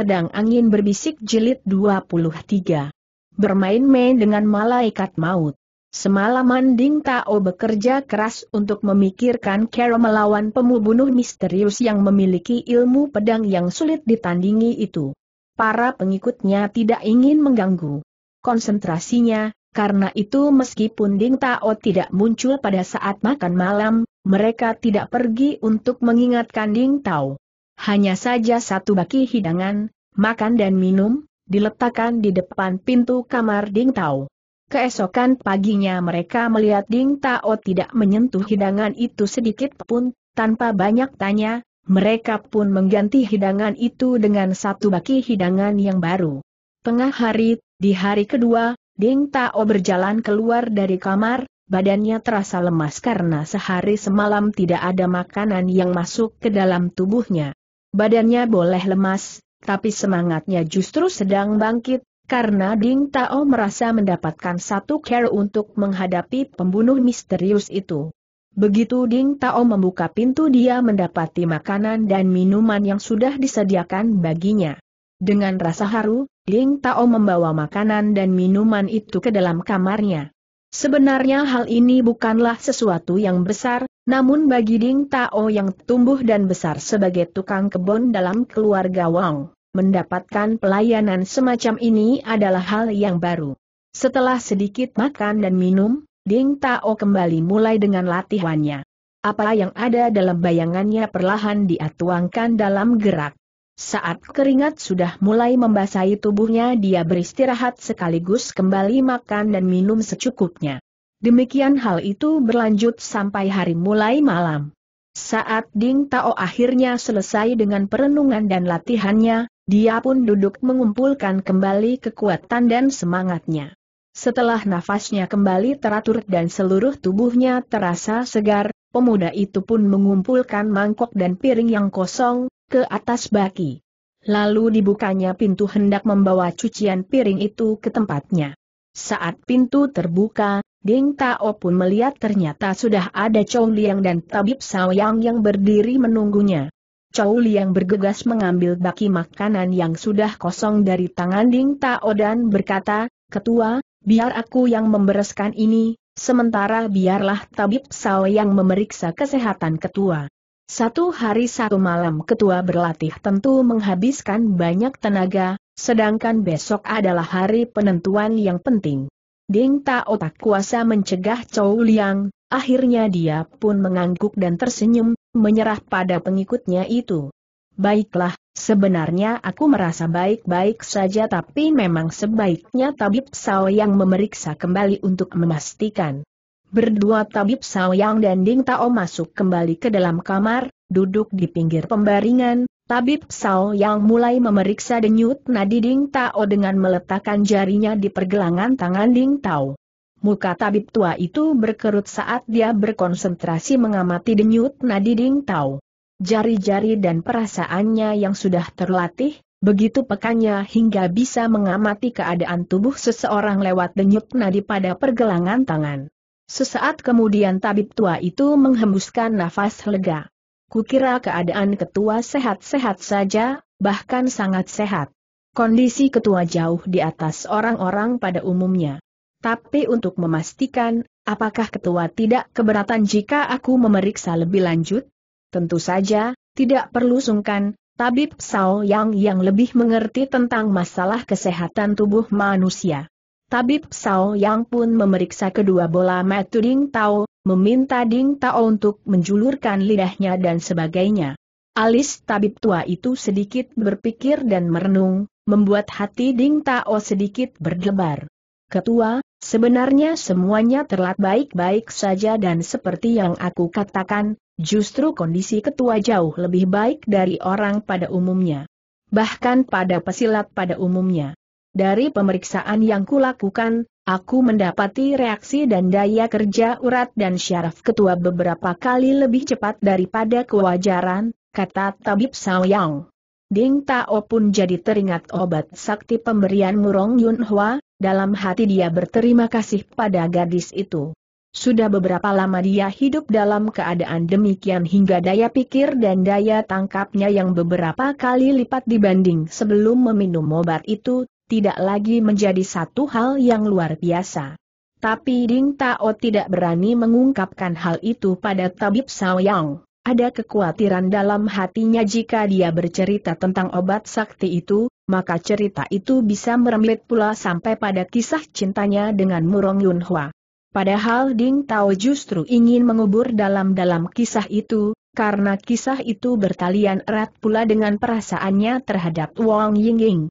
Pedang Angin Berbisik Jilid 23. Bermain-main dengan Malaikat Maut. Semalaman Ding Tao bekerja keras untuk memikirkan cara melawan pembunuh misterius yang memiliki ilmu pedang yang sulit ditandingi itu. Para pengikutnya tidak ingin mengganggu konsentrasinya, karena itu meskipun Ding Tao tidak muncul pada saat makan malam, mereka tidak pergi untuk mengingatkan Ding Tao hanya saja satu baki hidangan, makan dan minum, diletakkan di depan pintu kamar Ding Tao. Keesokan paginya mereka melihat Ding Tao tidak menyentuh hidangan itu sedikit pun, tanpa banyak tanya, mereka pun mengganti hidangan itu dengan satu baki hidangan yang baru. Tengah hari, di hari kedua, Ding Tao berjalan keluar dari kamar, badannya terasa lemas karena sehari semalam tidak ada makanan yang masuk ke dalam tubuhnya. Badannya boleh lemas, tapi semangatnya justru sedang bangkit, karena Ding Tao merasa mendapatkan satu care untuk menghadapi pembunuh misterius itu. Begitu Ding Tao membuka pintu dia mendapati makanan dan minuman yang sudah disediakan baginya. Dengan rasa haru, Ding Tao membawa makanan dan minuman itu ke dalam kamarnya. Sebenarnya hal ini bukanlah sesuatu yang besar, namun bagi Ding Tao yang tumbuh dan besar sebagai tukang kebun dalam keluarga Wang, mendapatkan pelayanan semacam ini adalah hal yang baru. Setelah sedikit makan dan minum, Ding Tao kembali mulai dengan latihannya. Apa yang ada dalam bayangannya perlahan dia dalam gerak. Saat keringat sudah mulai membasahi tubuhnya dia beristirahat sekaligus kembali makan dan minum secukupnya. Demikian hal itu berlanjut sampai hari mulai malam. Saat Ding Tao akhirnya selesai dengan perenungan dan latihannya, dia pun duduk mengumpulkan kembali kekuatan dan semangatnya. Setelah nafasnya kembali teratur dan seluruh tubuhnya terasa segar, pemuda itu pun mengumpulkan mangkok dan piring yang kosong, ke atas baki. Lalu dibukanya pintu hendak membawa cucian piring itu ke tempatnya. Saat pintu terbuka, Ding Tao pun melihat ternyata sudah ada Chow Liang dan Tabib Sawayang yang berdiri menunggunya. Chow Liang bergegas mengambil baki makanan yang sudah kosong dari tangan Ding Tao dan berkata, Ketua, biar aku yang membereskan ini, sementara biarlah Tabib Sawayang memeriksa kesehatan ketua. Satu hari satu malam ketua berlatih tentu menghabiskan banyak tenaga, sedangkan besok adalah hari penentuan yang penting. Ding tak otak kuasa mencegah Chow Liang, akhirnya dia pun mengangguk dan tersenyum, menyerah pada pengikutnya itu. Baiklah, sebenarnya aku merasa baik-baik saja tapi memang sebaiknya tabib Sao yang memeriksa kembali untuk memastikan. Berdua tabib yang dan Ding Tao masuk kembali ke dalam kamar, duduk di pinggir pembaringan, tabib sao yang mulai memeriksa denyut nadi Ding Tao dengan meletakkan jarinya di pergelangan tangan Ding Tao. Muka tabib tua itu berkerut saat dia berkonsentrasi mengamati denyut nadi Ding Tao. Jari-jari dan perasaannya yang sudah terlatih, Begitu pekanya hingga bisa mengamati keadaan tubuh seseorang lewat denyut nadi pada pergelangan tangan. Sesaat kemudian tabib tua itu menghembuskan nafas lega. Kukira keadaan ketua sehat-sehat saja, bahkan sangat sehat. Kondisi ketua jauh di atas orang-orang pada umumnya. Tapi untuk memastikan, apakah ketua tidak keberatan jika aku memeriksa lebih lanjut? Tentu saja, tidak perlu sungkan, tabib Sao Yang yang lebih mengerti tentang masalah kesehatan tubuh manusia. Tabib Sao yang pun memeriksa kedua bola mata Ding Tao, meminta Ding Tao untuk menjulurkan lidahnya dan sebagainya. Alis tabib tua itu sedikit berpikir dan merenung, membuat hati Ding Tao sedikit berdebar. Ketua, sebenarnya semuanya terlihat baik-baik saja dan seperti yang aku katakan, justru kondisi ketua jauh lebih baik dari orang pada umumnya. Bahkan pada pesilat pada umumnya. Dari pemeriksaan yang kulakukan, aku mendapati reaksi dan daya kerja urat dan syaraf ketua beberapa kali lebih cepat daripada kewajaran, kata Tabib Saoyang. Ding Tao pun jadi teringat obat sakti pemberian Murong Yun Hwa, dalam hati dia berterima kasih pada gadis itu. Sudah beberapa lama dia hidup dalam keadaan demikian hingga daya pikir dan daya tangkapnya yang beberapa kali lipat dibanding sebelum meminum obat itu tidak lagi menjadi satu hal yang luar biasa. Tapi Ding Tao tidak berani mengungkapkan hal itu pada tabib Saoyang. Ada kekhawatiran dalam hatinya jika dia bercerita tentang obat sakti itu, maka cerita itu bisa merembet pula sampai pada kisah cintanya dengan Murong Yunhua. Padahal Ding Tao justru ingin mengubur dalam-dalam kisah itu, karena kisah itu bertalian erat pula dengan perasaannya terhadap Wang Yingying.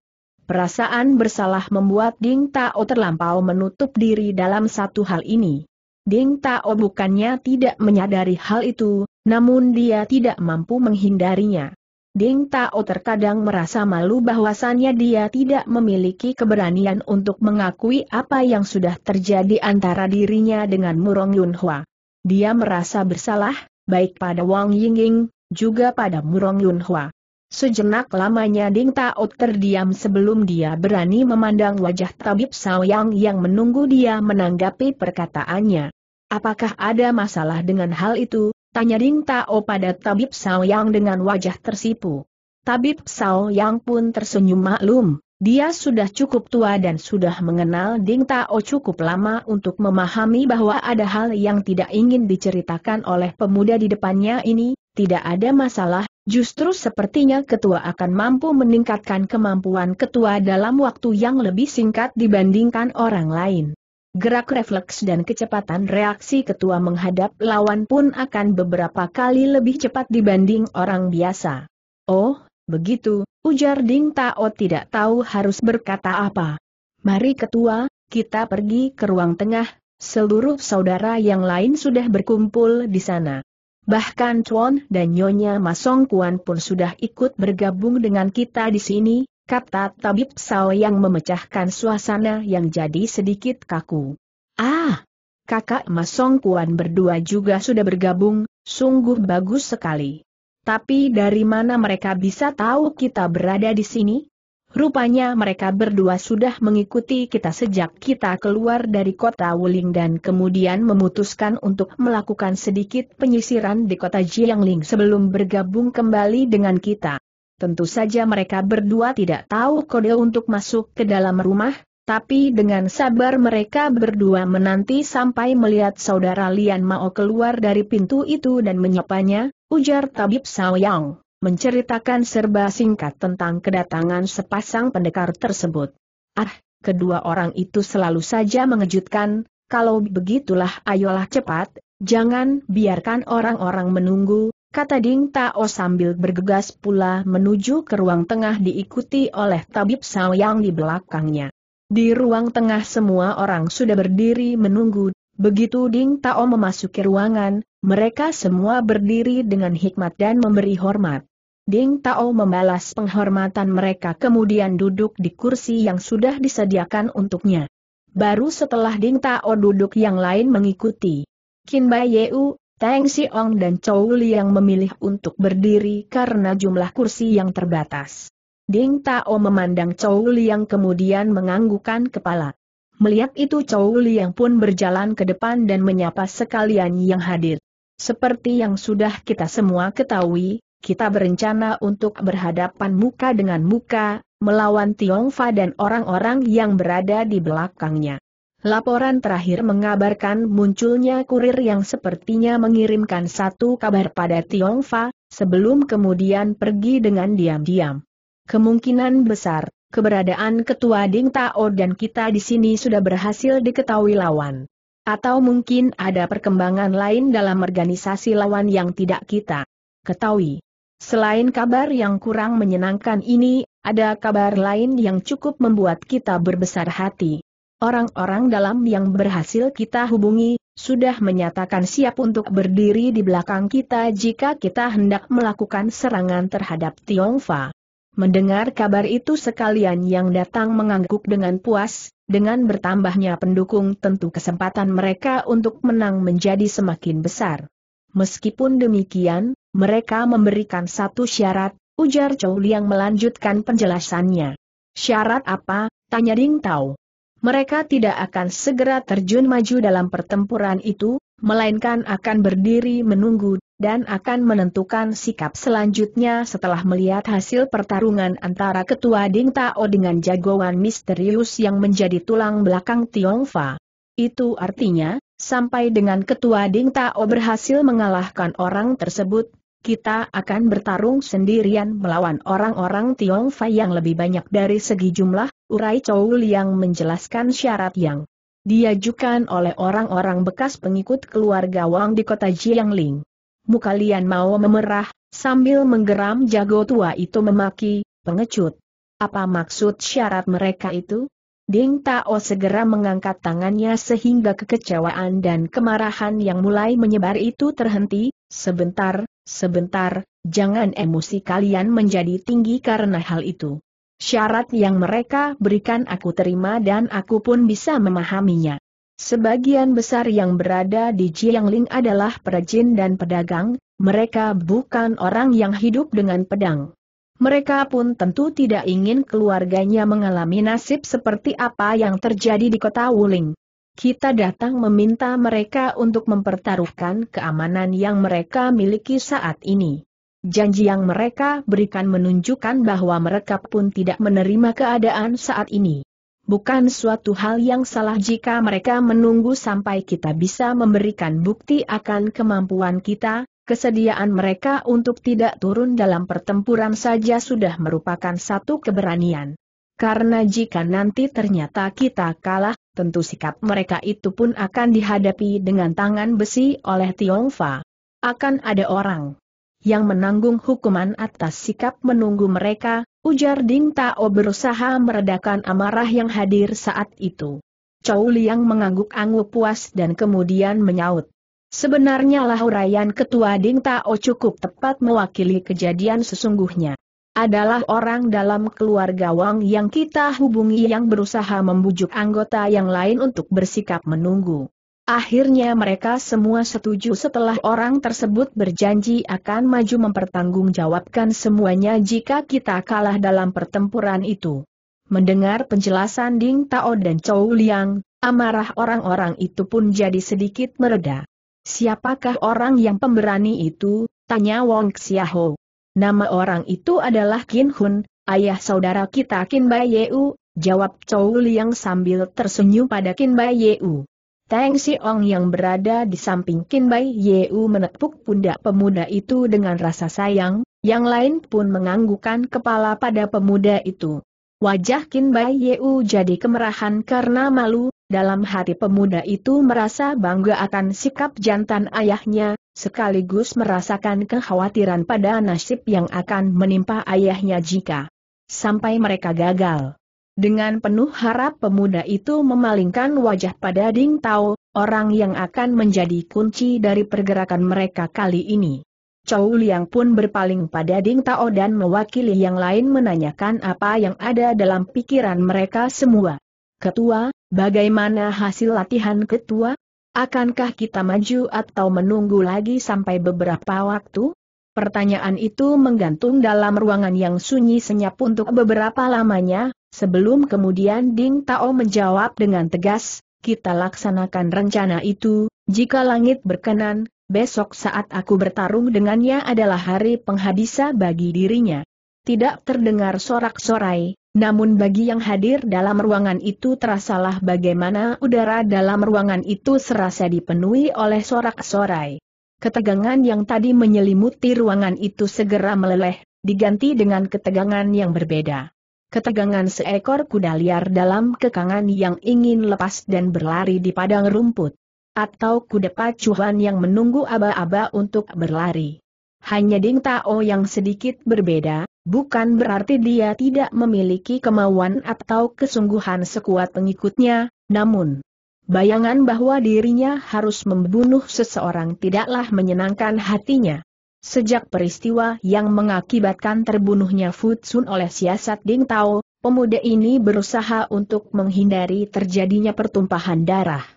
Perasaan bersalah membuat Ding Tao terlampau menutup diri dalam satu hal ini. Ding Tao bukannya tidak menyadari hal itu, namun dia tidak mampu menghindarinya. Ding Tao terkadang merasa malu bahwasannya dia tidak memiliki keberanian untuk mengakui apa yang sudah terjadi antara dirinya dengan Murong Yunhua. Dia merasa bersalah, baik pada Wang Yingying, juga pada Murong Yunhua. Sejenak lamanya Ding Tao terdiam sebelum dia berani memandang wajah Tabib Saoyang yang menunggu dia menanggapi perkataannya. Apakah ada masalah dengan hal itu? Tanya Ding Tao pada Tabib Saoyang dengan wajah tersipu. Tabib Yang pun tersenyum maklum. Dia sudah cukup tua dan sudah mengenal Ding Tao cukup lama untuk memahami bahwa ada hal yang tidak ingin diceritakan oleh pemuda di depannya ini, tidak ada masalah, Justru sepertinya ketua akan mampu meningkatkan kemampuan ketua dalam waktu yang lebih singkat dibandingkan orang lain. Gerak refleks dan kecepatan reaksi ketua menghadap lawan pun akan beberapa kali lebih cepat dibanding orang biasa. Oh, begitu, ujar Ding Tao tidak tahu harus berkata apa. Mari ketua, kita pergi ke ruang tengah, seluruh saudara yang lain sudah berkumpul di sana. Bahkan Chuan dan Nyonya Masong Kuan pun sudah ikut bergabung dengan kita di sini, kata Tabib Sao yang memecahkan suasana yang jadi sedikit kaku. Ah! Kakak Masong Kuan berdua juga sudah bergabung, sungguh bagus sekali. Tapi dari mana mereka bisa tahu kita berada di sini? Rupanya mereka berdua sudah mengikuti kita sejak kita keluar dari kota Wuling dan kemudian memutuskan untuk melakukan sedikit penyisiran di kota Jiangling sebelum bergabung kembali dengan kita. Tentu saja mereka berdua tidak tahu kode untuk masuk ke dalam rumah, tapi dengan sabar mereka berdua menanti sampai melihat saudara Lian Mao keluar dari pintu itu dan menyapanya, ujar Tabib Yang menceritakan serba singkat tentang kedatangan sepasang pendekar tersebut. Ah, kedua orang itu selalu saja mengejutkan, kalau begitulah ayolah cepat, jangan biarkan orang-orang menunggu, kata Ding Tao sambil bergegas pula menuju ke ruang tengah diikuti oleh tabib yang di belakangnya. Di ruang tengah semua orang sudah berdiri menunggu, begitu Ding Tao memasuki ruangan, mereka semua berdiri dengan hikmat dan memberi hormat. Ding Tao membalas penghormatan mereka kemudian duduk di kursi yang sudah disediakan untuknya. Baru setelah Ding Tao duduk yang lain mengikuti. Qin Bai Yeu, Tang Xiong dan Chou yang memilih untuk berdiri karena jumlah kursi yang terbatas. Ding Tao memandang Chou yang kemudian menganggukkan kepala. Melihat itu Chou Liang pun berjalan ke depan dan menyapa sekalian yang hadir. Seperti yang sudah kita semua ketahui, kita berencana untuk berhadapan muka dengan muka, melawan Tiongfa dan orang-orang yang berada di belakangnya. Laporan terakhir mengabarkan munculnya kurir yang sepertinya mengirimkan satu kabar pada Tiongfa, sebelum kemudian pergi dengan diam-diam. Kemungkinan besar, keberadaan ketua Ding Tao dan kita di sini sudah berhasil diketahui lawan. Atau mungkin ada perkembangan lain dalam organisasi lawan yang tidak kita ketahui. Selain kabar yang kurang menyenangkan ini, ada kabar lain yang cukup membuat kita berbesar hati. Orang-orang dalam yang berhasil kita hubungi, sudah menyatakan siap untuk berdiri di belakang kita jika kita hendak melakukan serangan terhadap Tiongfa. Mendengar kabar itu sekalian yang datang mengangguk dengan puas, dengan bertambahnya pendukung tentu kesempatan mereka untuk menang menjadi semakin besar. Meskipun demikian, mereka memberikan satu syarat, ujar Chow Liang melanjutkan penjelasannya. Syarat apa, tanya Ding Tao. Mereka tidak akan segera terjun maju dalam pertempuran itu, melainkan akan berdiri menunggu, dan akan menentukan sikap selanjutnya setelah melihat hasil pertarungan antara Ketua Ding Tao dengan jagoan misterius yang menjadi tulang belakang Tiongfa. Itu artinya, sampai dengan ketua Ding Tao berhasil mengalahkan orang tersebut, kita akan bertarung sendirian melawan orang-orang Tiong Fai yang lebih banyak dari segi jumlah, urai Chow Liang menjelaskan syarat yang diajukan oleh orang-orang bekas pengikut keluarga Wang di kota Jiangling. Muka Lian mau memerah, sambil menggeram jago tua itu memaki, pengecut. Apa maksud syarat mereka itu? Ding Tao segera mengangkat tangannya sehingga kekecewaan dan kemarahan yang mulai menyebar itu terhenti, sebentar, sebentar, jangan emosi kalian menjadi tinggi karena hal itu. Syarat yang mereka berikan aku terima dan aku pun bisa memahaminya. Sebagian besar yang berada di Jiangling adalah perajin dan pedagang, mereka bukan orang yang hidup dengan pedang. Mereka pun tentu tidak ingin keluarganya mengalami nasib seperti apa yang terjadi di kota Wuling. Kita datang meminta mereka untuk mempertaruhkan keamanan yang mereka miliki saat ini. Janji yang mereka berikan menunjukkan bahwa mereka pun tidak menerima keadaan saat ini. Bukan suatu hal yang salah jika mereka menunggu sampai kita bisa memberikan bukti akan kemampuan kita, Kesediaan mereka untuk tidak turun dalam pertempuran saja sudah merupakan satu keberanian. Karena jika nanti ternyata kita kalah, tentu sikap mereka itu pun akan dihadapi dengan tangan besi oleh Tiongfa. Akan ada orang yang menanggung hukuman atas sikap menunggu mereka, ujar Ding Tao berusaha meredakan amarah yang hadir saat itu. Chow Liang mengangguk-angguk puas dan kemudian menyaut. Sebenarnya lahurayan ketua Ding Tao cukup tepat mewakili kejadian sesungguhnya. Adalah orang dalam keluarga Wang yang kita hubungi yang berusaha membujuk anggota yang lain untuk bersikap menunggu. Akhirnya mereka semua setuju setelah orang tersebut berjanji akan maju mempertanggungjawabkan semuanya jika kita kalah dalam pertempuran itu. Mendengar penjelasan Ding Tao dan Chou Liang, amarah orang-orang itu pun jadi sedikit mereda. Siapakah orang yang pemberani itu? Tanya Wong Xiaho. Nama orang itu adalah Kin Hun, ayah saudara kita Kin Bai Yeu, jawab Chou Liang sambil tersenyum pada Kin Bai Yeu. Teng Siong yang berada di samping Kin Bai Yeu menepuk pundak pemuda itu dengan rasa sayang, yang lain pun menganggukkan kepala pada pemuda itu. Wajah Kin Bai Yeu jadi kemerahan karena malu, dalam hati pemuda itu merasa bangga akan sikap jantan ayahnya, sekaligus merasakan kekhawatiran pada nasib yang akan menimpa ayahnya jika sampai mereka gagal. Dengan penuh harap pemuda itu memalingkan wajah pada Ding Tao, orang yang akan menjadi kunci dari pergerakan mereka kali ini. Chow Liang pun berpaling pada Ding Tao dan mewakili yang lain menanyakan apa yang ada dalam pikiran mereka semua. Ketua, Bagaimana hasil latihan ketua? Akankah kita maju atau menunggu lagi sampai beberapa waktu? Pertanyaan itu menggantung dalam ruangan yang sunyi senyap untuk beberapa lamanya, sebelum kemudian Ding Tao menjawab dengan tegas, kita laksanakan rencana itu, jika langit berkenan, besok saat aku bertarung dengannya adalah hari penghabisa bagi dirinya. Tidak terdengar sorak-sorai, namun bagi yang hadir dalam ruangan itu terasalah bagaimana udara dalam ruangan itu serasa dipenuhi oleh sorak-sorai. Ketegangan yang tadi menyelimuti ruangan itu segera meleleh, diganti dengan ketegangan yang berbeda. Ketegangan seekor kuda liar dalam kekangan yang ingin lepas dan berlari di padang rumput. Atau kuda pacuhan yang menunggu aba-aba untuk berlari. Hanya Ding Tao yang sedikit berbeda, bukan berarti dia tidak memiliki kemauan atau kesungguhan sekuat pengikutnya, namun bayangan bahwa dirinya harus membunuh seseorang tidaklah menyenangkan hatinya. Sejak peristiwa yang mengakibatkan terbunuhnya Futsun oleh siasat Ding Tao, pemuda ini berusaha untuk menghindari terjadinya pertumpahan darah.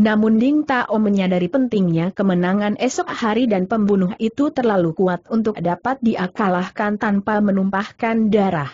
Namun Ding Tao menyadari pentingnya kemenangan esok hari dan pembunuh itu terlalu kuat untuk dapat diakalahkan tanpa menumpahkan darah.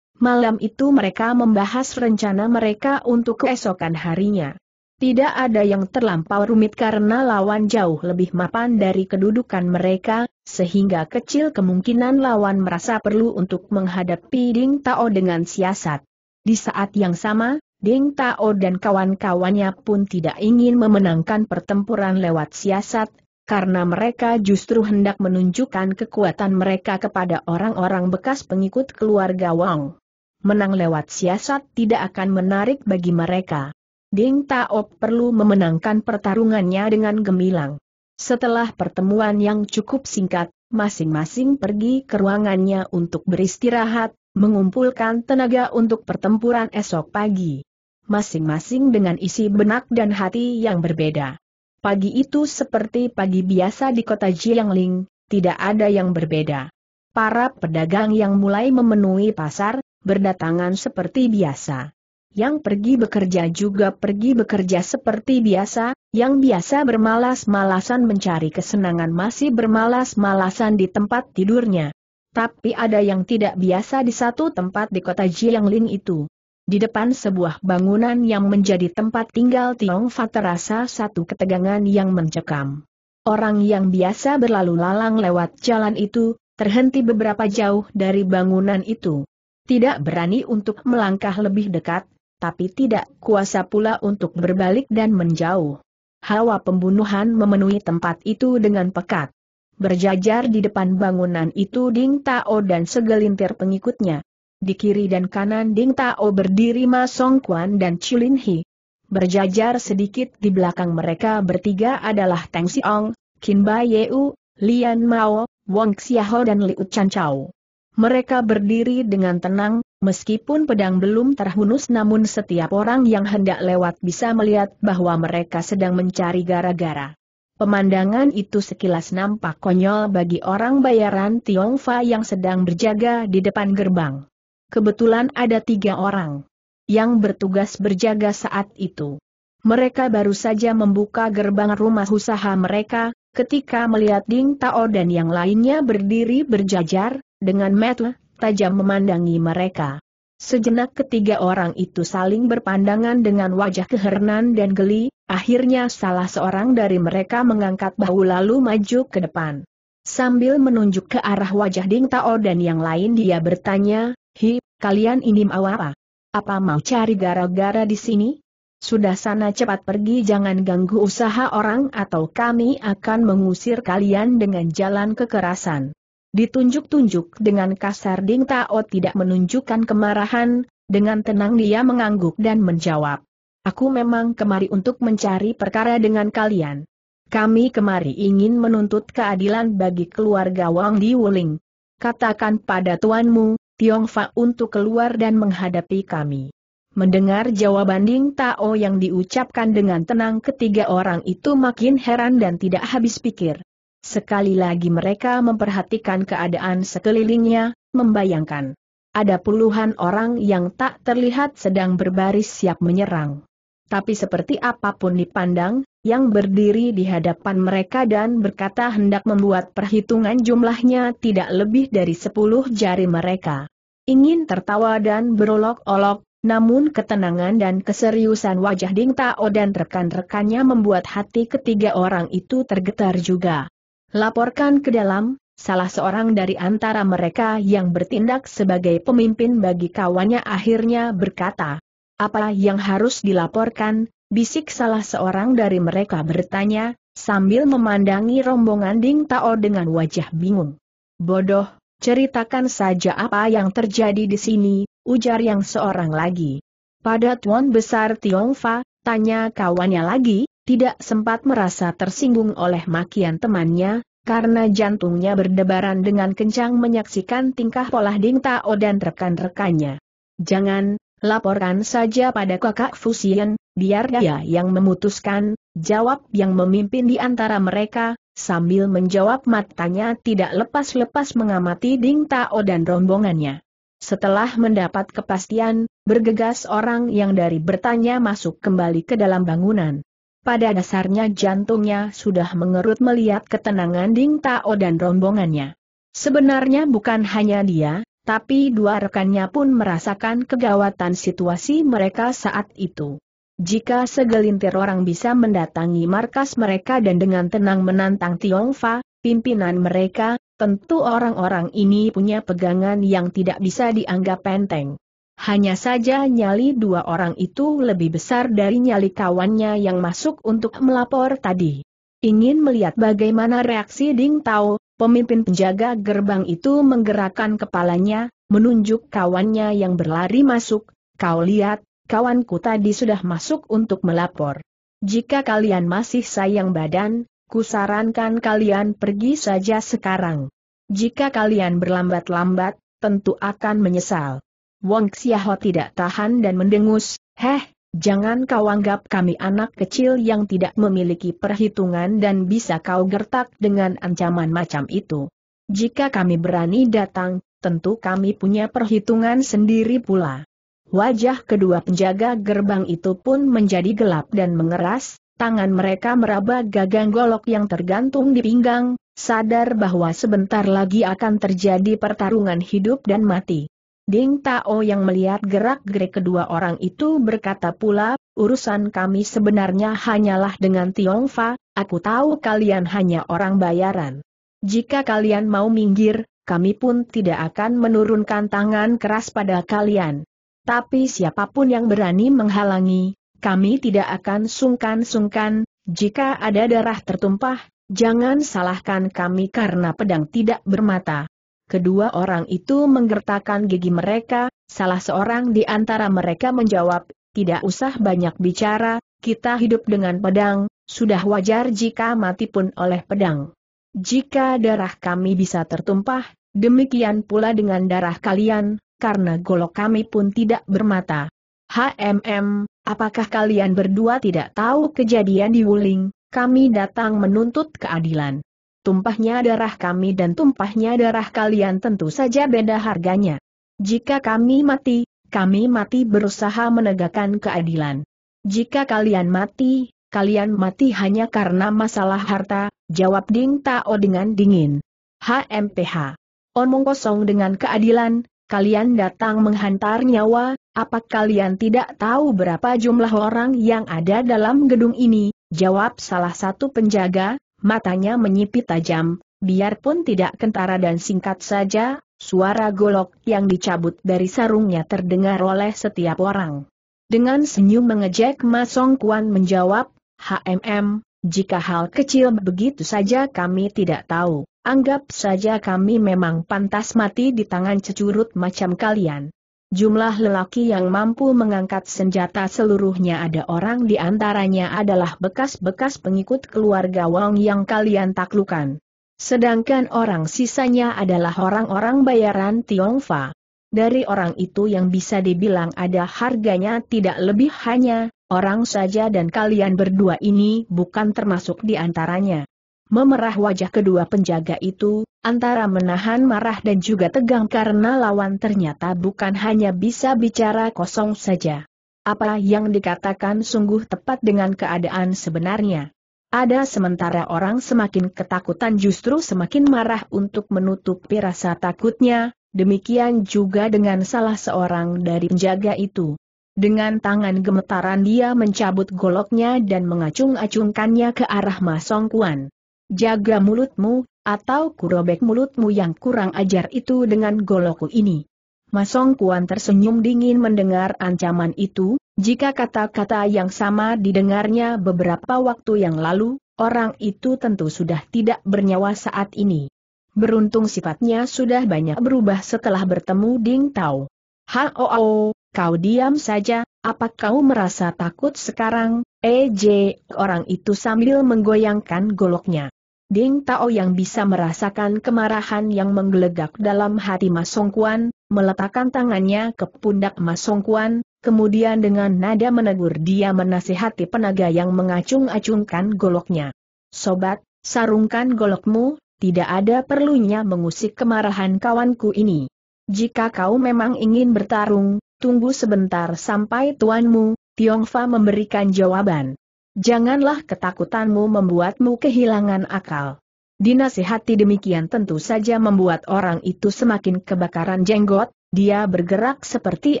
Malam itu mereka membahas rencana mereka untuk keesokan harinya. Tidak ada yang terlampau rumit karena lawan jauh lebih mapan dari kedudukan mereka, sehingga kecil kemungkinan lawan merasa perlu untuk menghadapi Ding Tao dengan siasat. Di saat yang sama, Ding Tao dan kawan-kawannya pun tidak ingin memenangkan pertempuran lewat siasat, karena mereka justru hendak menunjukkan kekuatan mereka kepada orang-orang bekas pengikut keluarga Wang. Menang lewat siasat tidak akan menarik bagi mereka. Ding Tao perlu memenangkan pertarungannya dengan gemilang. Setelah pertemuan yang cukup singkat, masing-masing pergi ke ruangannya untuk beristirahat, mengumpulkan tenaga untuk pertempuran esok pagi masing-masing dengan isi benak dan hati yang berbeda. Pagi itu seperti pagi biasa di kota Jiangling, tidak ada yang berbeda. Para pedagang yang mulai memenuhi pasar, berdatangan seperti biasa. Yang pergi bekerja juga pergi bekerja seperti biasa, yang biasa bermalas-malasan mencari kesenangan masih bermalas-malasan di tempat tidurnya. Tapi ada yang tidak biasa di satu tempat di kota Jiangling itu. Di depan sebuah bangunan yang menjadi tempat tinggal Tiong Fa terasa satu ketegangan yang mencekam. Orang yang biasa berlalu lalang lewat jalan itu, terhenti beberapa jauh dari bangunan itu. Tidak berani untuk melangkah lebih dekat, tapi tidak kuasa pula untuk berbalik dan menjauh. Hawa pembunuhan memenuhi tempat itu dengan pekat. Berjajar di depan bangunan itu Ding Tao dan segelintir pengikutnya, di kiri dan kanan Ding Tao berdiri Ma Song dan Chulin Hi. Berjajar sedikit di belakang mereka bertiga adalah Teng Siong, Qin Bai Yeu, Lian Mao, Wong Xiaho dan Liu Chan Chao. Mereka berdiri dengan tenang, meskipun pedang belum terhunus namun setiap orang yang hendak lewat bisa melihat bahwa mereka sedang mencari gara-gara. Pemandangan itu sekilas nampak konyol bagi orang bayaran Tiongfa yang sedang berjaga di depan gerbang kebetulan ada tiga orang yang bertugas berjaga saat itu. Mereka baru saja membuka gerbang rumah usaha mereka, ketika melihat Ding Tao dan yang lainnya berdiri berjajar, dengan mata tajam memandangi mereka. Sejenak ketiga orang itu saling berpandangan dengan wajah keheranan dan geli, akhirnya salah seorang dari mereka mengangkat bahu lalu maju ke depan. Sambil menunjuk ke arah wajah Ding Tao dan yang lain dia bertanya, Hi, kalian ini mau apa? Apa mau cari gara-gara di sini? Sudah sana cepat pergi jangan ganggu usaha orang atau kami akan mengusir kalian dengan jalan kekerasan. Ditunjuk-tunjuk dengan kasar Ding Tao tidak menunjukkan kemarahan, dengan tenang dia mengangguk dan menjawab. Aku memang kemari untuk mencari perkara dengan kalian. Kami kemari ingin menuntut keadilan bagi keluarga Wang Di Wuling. Katakan pada tuanmu, Tiongfa untuk keluar dan menghadapi kami. Mendengar jawaban Ding Tao yang diucapkan dengan tenang ketiga orang itu makin heran dan tidak habis pikir. Sekali lagi mereka memperhatikan keadaan sekelilingnya, membayangkan. Ada puluhan orang yang tak terlihat sedang berbaris siap menyerang. Tapi seperti apapun dipandang, yang berdiri di hadapan mereka dan berkata hendak membuat perhitungan jumlahnya tidak lebih dari sepuluh jari mereka ingin tertawa dan berolok-olok, namun ketenangan dan keseriusan wajah Ding Tao dan rekan-rekannya membuat hati ketiga orang itu tergetar juga. Laporkan ke dalam, salah seorang dari antara mereka yang bertindak sebagai pemimpin bagi kawannya akhirnya berkata, apa yang harus dilaporkan, bisik salah seorang dari mereka bertanya, sambil memandangi rombongan Ding Tao dengan wajah bingung. Bodoh, Ceritakan saja apa yang terjadi di sini, ujar yang seorang lagi. Pada Tuan Besar Tiongfa, tanya kawannya lagi, tidak sempat merasa tersinggung oleh makian temannya, karena jantungnya berdebaran dengan kencang menyaksikan tingkah pola Ding Tao dan rekan-rekannya. Jangan, laporkan saja pada kakak Fusian, biar dia yang memutuskan, Jawab yang memimpin di antara mereka, sambil menjawab matanya tidak lepas-lepas mengamati Ding Tao dan rombongannya. Setelah mendapat kepastian, bergegas orang yang dari bertanya masuk kembali ke dalam bangunan. Pada dasarnya jantungnya sudah mengerut melihat ketenangan Ding Tao dan rombongannya. Sebenarnya bukan hanya dia, tapi dua rekannya pun merasakan kegawatan situasi mereka saat itu. Jika segelintir orang bisa mendatangi markas mereka dan dengan tenang menantang Tiongfa, pimpinan mereka, tentu orang-orang ini punya pegangan yang tidak bisa dianggap penting. Hanya saja nyali dua orang itu lebih besar dari nyali kawannya yang masuk untuk melapor tadi. Ingin melihat bagaimana reaksi Ding Tao, pemimpin penjaga gerbang itu menggerakkan kepalanya, menunjuk kawannya yang berlari masuk, kau lihat, kawanku tadi sudah masuk untuk melapor. Jika kalian masih sayang badan, kusarankan kalian pergi saja sekarang. Jika kalian berlambat-lambat, tentu akan menyesal. Wong Xiaho tidak tahan dan mendengus, Heh, jangan kau anggap kami anak kecil yang tidak memiliki perhitungan dan bisa kau gertak dengan ancaman macam itu. Jika kami berani datang, tentu kami punya perhitungan sendiri pula. Wajah kedua penjaga gerbang itu pun menjadi gelap dan mengeras, tangan mereka meraba gagang golok yang tergantung di pinggang, sadar bahwa sebentar lagi akan terjadi pertarungan hidup dan mati. Ding Tao yang melihat gerak-gerik kedua orang itu berkata pula, urusan kami sebenarnya hanyalah dengan Fa, aku tahu kalian hanya orang bayaran. Jika kalian mau minggir, kami pun tidak akan menurunkan tangan keras pada kalian. Tapi siapapun yang berani menghalangi, kami tidak akan sungkan-sungkan, jika ada darah tertumpah, jangan salahkan kami karena pedang tidak bermata. Kedua orang itu menggertakkan gigi mereka, salah seorang di antara mereka menjawab, tidak usah banyak bicara, kita hidup dengan pedang, sudah wajar jika mati pun oleh pedang. Jika darah kami bisa tertumpah, demikian pula dengan darah kalian, karena golok kami pun tidak bermata. HMM, apakah kalian berdua tidak tahu kejadian di Wuling? Kami datang menuntut keadilan. Tumpahnya darah kami dan tumpahnya darah kalian tentu saja beda harganya. Jika kami mati, kami mati berusaha menegakkan keadilan. Jika kalian mati, kalian mati hanya karena masalah harta, jawab Ding Tao dengan dingin. HMPH. Omong kosong dengan keadilan, kalian datang menghantar nyawa, apa kalian tidak tahu berapa jumlah orang yang ada dalam gedung ini? Jawab salah satu penjaga, matanya menyipit tajam, biarpun tidak kentara dan singkat saja, suara golok yang dicabut dari sarungnya terdengar oleh setiap orang. Dengan senyum mengejek Masong Kuan menjawab, HMM, jika hal kecil begitu saja kami tidak tahu, anggap saja kami memang pantas mati di tangan cecurut macam kalian. Jumlah lelaki yang mampu mengangkat senjata seluruhnya ada orang di antaranya adalah bekas-bekas pengikut keluarga Wang yang kalian taklukan. Sedangkan orang sisanya adalah orang-orang bayaran Tiongfa. Dari orang itu yang bisa dibilang ada harganya tidak lebih hanya orang saja dan kalian berdua ini bukan termasuk di antaranya. Memerah wajah kedua penjaga itu, antara menahan marah dan juga tegang karena lawan ternyata bukan hanya bisa bicara kosong saja. Apa yang dikatakan sungguh tepat dengan keadaan sebenarnya. Ada sementara orang semakin ketakutan justru semakin marah untuk menutupi rasa takutnya, demikian juga dengan salah seorang dari penjaga itu. Dengan tangan gemetaran dia mencabut goloknya dan mengacung-acungkannya ke arah Masong Kuan. Jaga mulutmu, atau kurobek mulutmu yang kurang ajar itu dengan golokku ini. Masong Kuan tersenyum dingin mendengar ancaman itu, jika kata-kata yang sama didengarnya beberapa waktu yang lalu, orang itu tentu sudah tidak bernyawa saat ini. Beruntung sifatnya sudah banyak berubah setelah bertemu Ding Tao. -oh. oh. Kau diam saja, apa kau merasa takut sekarang, EJ, eh, orang itu sambil menggoyangkan goloknya. Ding Tao yang bisa merasakan kemarahan yang menggelegak dalam hati Masongkuan, meletakkan tangannya ke pundak Masongkuan, kemudian dengan nada menegur dia menasihati penaga yang mengacung-acungkan goloknya. Sobat, sarungkan golokmu, tidak ada perlunya mengusik kemarahan kawanku ini. Jika kau memang ingin bertarung, tunggu sebentar sampai tuanmu, Tiongfa memberikan jawaban. Janganlah ketakutanmu membuatmu kehilangan akal. Dinasihati demikian tentu saja membuat orang itu semakin kebakaran jenggot, dia bergerak seperti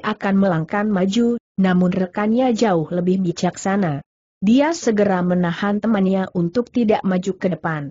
akan melangkah maju, namun rekannya jauh lebih bijaksana. Dia segera menahan temannya untuk tidak maju ke depan.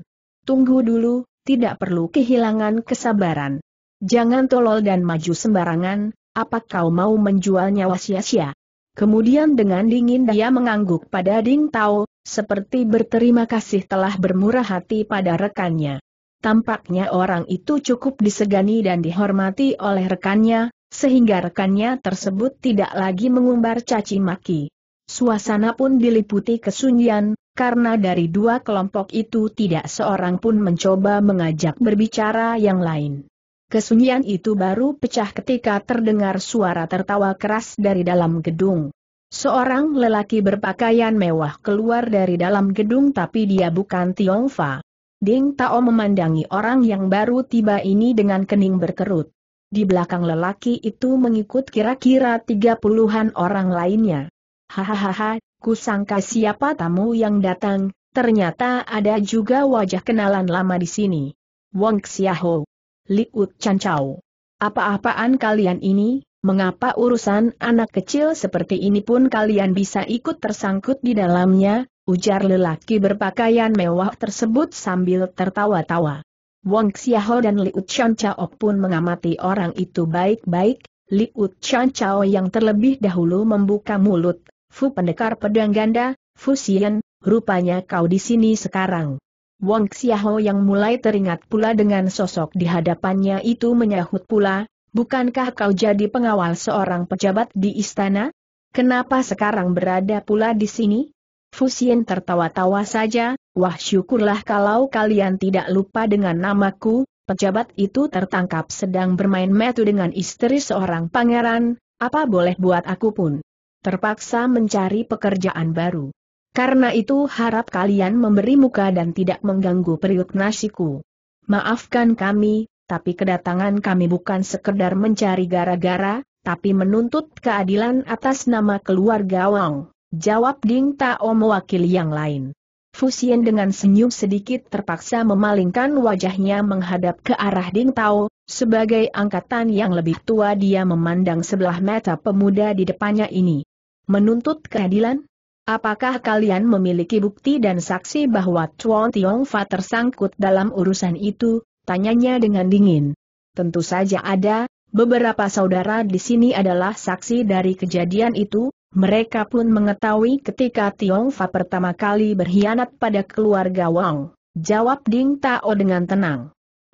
Tunggu dulu, tidak perlu kehilangan kesabaran. Jangan tolol dan maju sembarangan, apa kau mau menjualnya sia-sia? Kemudian dengan dingin dia mengangguk pada Ding Tao, seperti berterima kasih telah bermurah hati pada rekannya. Tampaknya orang itu cukup disegani dan dihormati oleh rekannya, sehingga rekannya tersebut tidak lagi mengumbar caci maki. Suasana pun diliputi kesunyian, karena dari dua kelompok itu tidak seorang pun mencoba mengajak berbicara yang lain. Kesunyian itu baru pecah ketika terdengar suara tertawa keras dari dalam gedung. Seorang lelaki berpakaian mewah keluar dari dalam gedung tapi dia bukan Tiongfa. Ding Tao memandangi orang yang baru tiba ini dengan kening berkerut. Di belakang lelaki itu mengikut kira-kira tiga puluhan orang lainnya. Hahaha, kusangka siapa tamu yang datang, ternyata ada juga wajah kenalan lama di sini. Wong Xiahou. Liut Cancau. Apa-apaan kalian ini? Mengapa urusan anak kecil seperti ini pun kalian bisa ikut tersangkut di dalamnya? Ujar lelaki berpakaian mewah tersebut sambil tertawa-tawa. Wong Xiaho dan Liut Cancau pun mengamati orang itu baik-baik. Liut Cancau yang terlebih dahulu membuka mulut. Fu pendekar pedang ganda, Fu Xian, rupanya kau di sini sekarang. Wang Xiaho yang mulai teringat pula dengan sosok di hadapannya itu menyahut pula, bukankah kau jadi pengawal seorang pejabat di istana? Kenapa sekarang berada pula di sini? Fusien tertawa-tawa saja, wah syukurlah kalau kalian tidak lupa dengan namaku, pejabat itu tertangkap sedang bermain metu dengan istri seorang pangeran, apa boleh buat aku pun. Terpaksa mencari pekerjaan baru. Karena itu harap kalian memberi muka dan tidak mengganggu periuk nasiku. Maafkan kami, tapi kedatangan kami bukan sekedar mencari gara-gara, tapi menuntut keadilan atas nama keluarga Wang. Jawab Ding Tao mewakili yang lain. Fusien dengan senyum sedikit terpaksa memalingkan wajahnya menghadap ke arah Ding Tao, sebagai angkatan yang lebih tua dia memandang sebelah mata pemuda di depannya ini. Menuntut keadilan? Apakah kalian memiliki bukti dan saksi bahwa Chuan Tiongfa tersangkut dalam urusan itu? Tanyanya dengan dingin. Tentu saja ada, beberapa saudara di sini adalah saksi dari kejadian itu, mereka pun mengetahui ketika Tiongfa pertama kali berkhianat pada keluarga Wang. Jawab Ding Tao dengan tenang.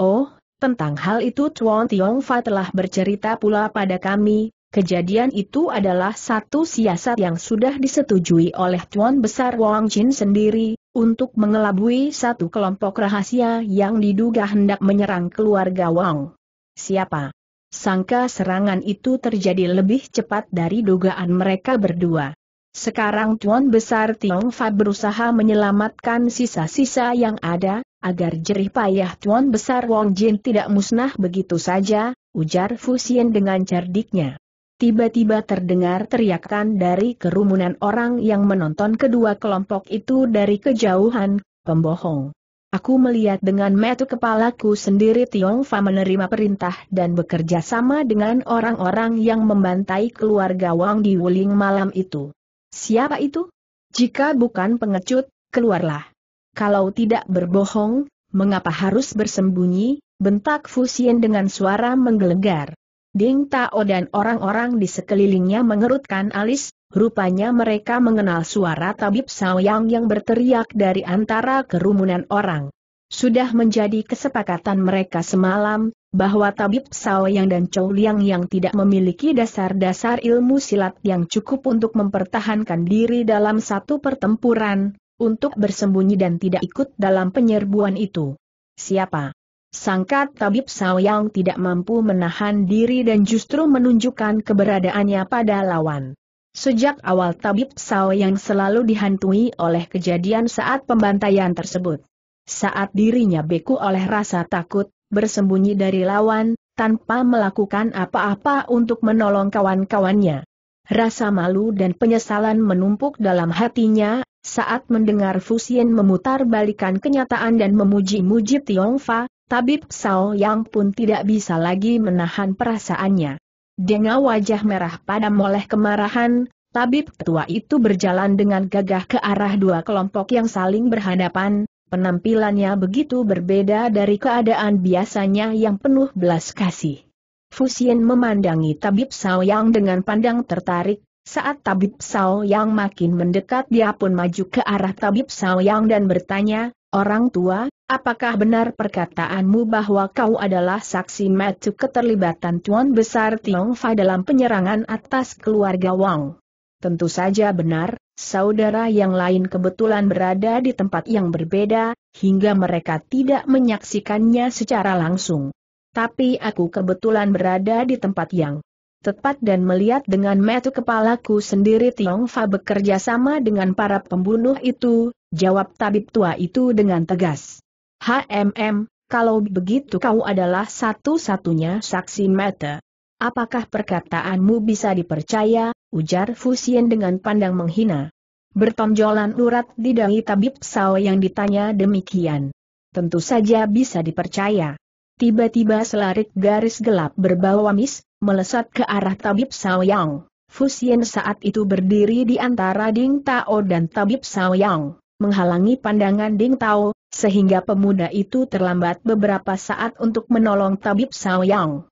Oh, tentang hal itu Chuan Tiongfa telah bercerita pula pada kami, Kejadian itu adalah satu siasat yang sudah disetujui oleh Tuan Besar Wang Jin sendiri, untuk mengelabui satu kelompok rahasia yang diduga hendak menyerang keluarga Wang. Siapa? Sangka serangan itu terjadi lebih cepat dari dugaan mereka berdua. Sekarang Tuan Besar Tiong Fa berusaha menyelamatkan sisa-sisa yang ada, agar jerih payah Tuan Besar Wang Jin tidak musnah begitu saja, ujar Fu Xian dengan cerdiknya. Tiba-tiba terdengar teriakan dari kerumunan orang yang menonton kedua kelompok itu dari kejauhan, pembohong. Aku melihat dengan metu kepalaku sendiri Tiong Fa menerima perintah dan bekerja sama dengan orang-orang yang membantai keluarga Wang di Wuling malam itu. Siapa itu? Jika bukan pengecut, keluarlah. Kalau tidak berbohong, mengapa harus bersembunyi? Bentak Fusien dengan suara menggelegar. Ding Tao dan orang-orang di sekelilingnya mengerutkan alis, rupanya mereka mengenal suara tabib Saoyang yang berteriak dari antara kerumunan orang. Sudah menjadi kesepakatan mereka semalam, bahwa tabib Saoyang dan Chou Liang yang tidak memiliki dasar-dasar ilmu silat yang cukup untuk mempertahankan diri dalam satu pertempuran, untuk bersembunyi dan tidak ikut dalam penyerbuan itu. Siapa Sangkat Tabib yang tidak mampu menahan diri dan justru menunjukkan keberadaannya pada lawan. Sejak awal Tabib yang selalu dihantui oleh kejadian saat pembantaian tersebut. Saat dirinya beku oleh rasa takut, bersembunyi dari lawan, tanpa melakukan apa-apa untuk menolong kawan-kawannya. Rasa malu dan penyesalan menumpuk dalam hatinya, saat mendengar Fusien memutar balikan kenyataan dan memuji-muji Tiongfa, Tabib Sao Yang pun tidak bisa lagi menahan perasaannya. Dengan wajah merah pada oleh kemarahan, tabib tua itu berjalan dengan gagah ke arah dua kelompok yang saling berhadapan, penampilannya begitu berbeda dari keadaan biasanya yang penuh belas kasih. Fusien memandangi tabib Sao Yang dengan pandang tertarik, saat tabib Sao Yang makin mendekat dia pun maju ke arah tabib Sao Yang dan bertanya, Orang tua, apakah benar perkataanmu bahwa kau adalah saksi matu keterlibatan Tuan Besar Fa dalam penyerangan atas keluarga Wang? Tentu saja benar, saudara yang lain kebetulan berada di tempat yang berbeda, hingga mereka tidak menyaksikannya secara langsung. Tapi aku kebetulan berada di tempat yang tepat dan melihat dengan metu kepalaku sendiri Tiong Fa bekerja sama dengan para pembunuh itu, jawab tabib tua itu dengan tegas. HMM, kalau begitu kau adalah satu-satunya saksi mata. Apakah perkataanmu bisa dipercaya, ujar Fusien dengan pandang menghina. Bertonjolan urat di dahi tabib Sao yang ditanya demikian. Tentu saja bisa dipercaya. Tiba-tiba selarik garis gelap berbau amis, melesat ke arah Tabib Saoyang. Fusien saat itu berdiri di antara Ding Tao dan Tabib Saoyang, menghalangi pandangan Ding Tao, sehingga pemuda itu terlambat beberapa saat untuk menolong Tabib Saoyang.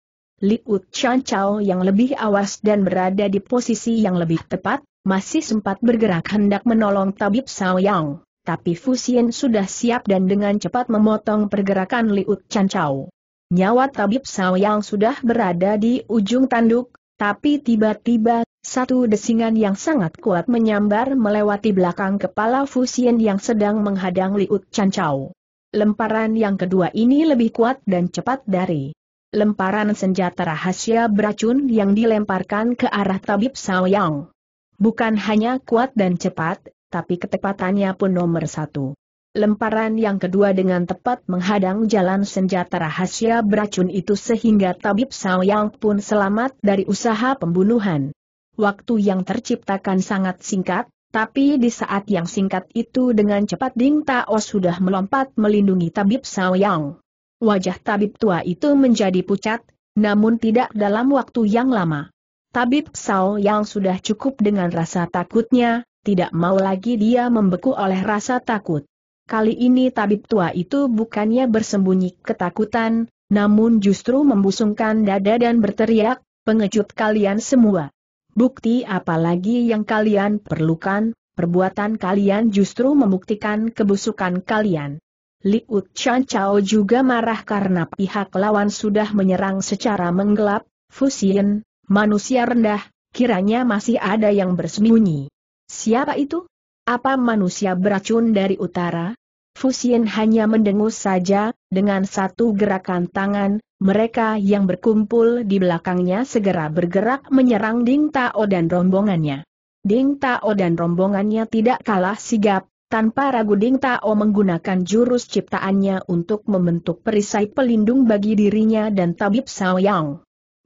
Liut Chan Chao yang lebih awas dan berada di posisi yang lebih tepat, masih sempat bergerak hendak menolong Tabib Saoyang, tapi Fusien sudah siap dan dengan cepat memotong pergerakan Liut Chan Chao. Nyawa Tabib yang sudah berada di ujung tanduk, tapi tiba-tiba, satu desingan yang sangat kuat menyambar melewati belakang kepala Fusien yang sedang menghadang Liut Cancau. Lemparan yang kedua ini lebih kuat dan cepat dari lemparan senjata rahasia beracun yang dilemparkan ke arah Tabib yang. Bukan hanya kuat dan cepat, tapi ketepatannya pun nomor satu. Lemparan yang kedua dengan tepat menghadang jalan senjata rahasia beracun itu sehingga Tabib Yang pun selamat dari usaha pembunuhan. Waktu yang terciptakan sangat singkat, tapi di saat yang singkat itu dengan cepat Ding Tao sudah melompat melindungi Tabib Yang. Wajah tabib tua itu menjadi pucat, namun tidak dalam waktu yang lama. Tabib Yang sudah cukup dengan rasa takutnya, tidak mau lagi dia membeku oleh rasa takut. Kali ini tabib tua itu bukannya bersembunyi ketakutan, namun justru membusungkan dada dan berteriak, pengecut kalian semua. Bukti apalagi yang kalian perlukan, perbuatan kalian justru membuktikan kebusukan kalian. Liut Chan Chao juga marah karena pihak lawan sudah menyerang secara menggelap, Fusien, manusia rendah, kiranya masih ada yang bersembunyi. Siapa itu? Apa manusia beracun dari utara? Fusien hanya mendengus saja, dengan satu gerakan tangan, mereka yang berkumpul di belakangnya segera bergerak menyerang Ding Tao dan rombongannya. Ding Tao dan rombongannya tidak kalah sigap, tanpa ragu Ding Tao menggunakan jurus ciptaannya untuk membentuk perisai pelindung bagi dirinya dan tabib Yang.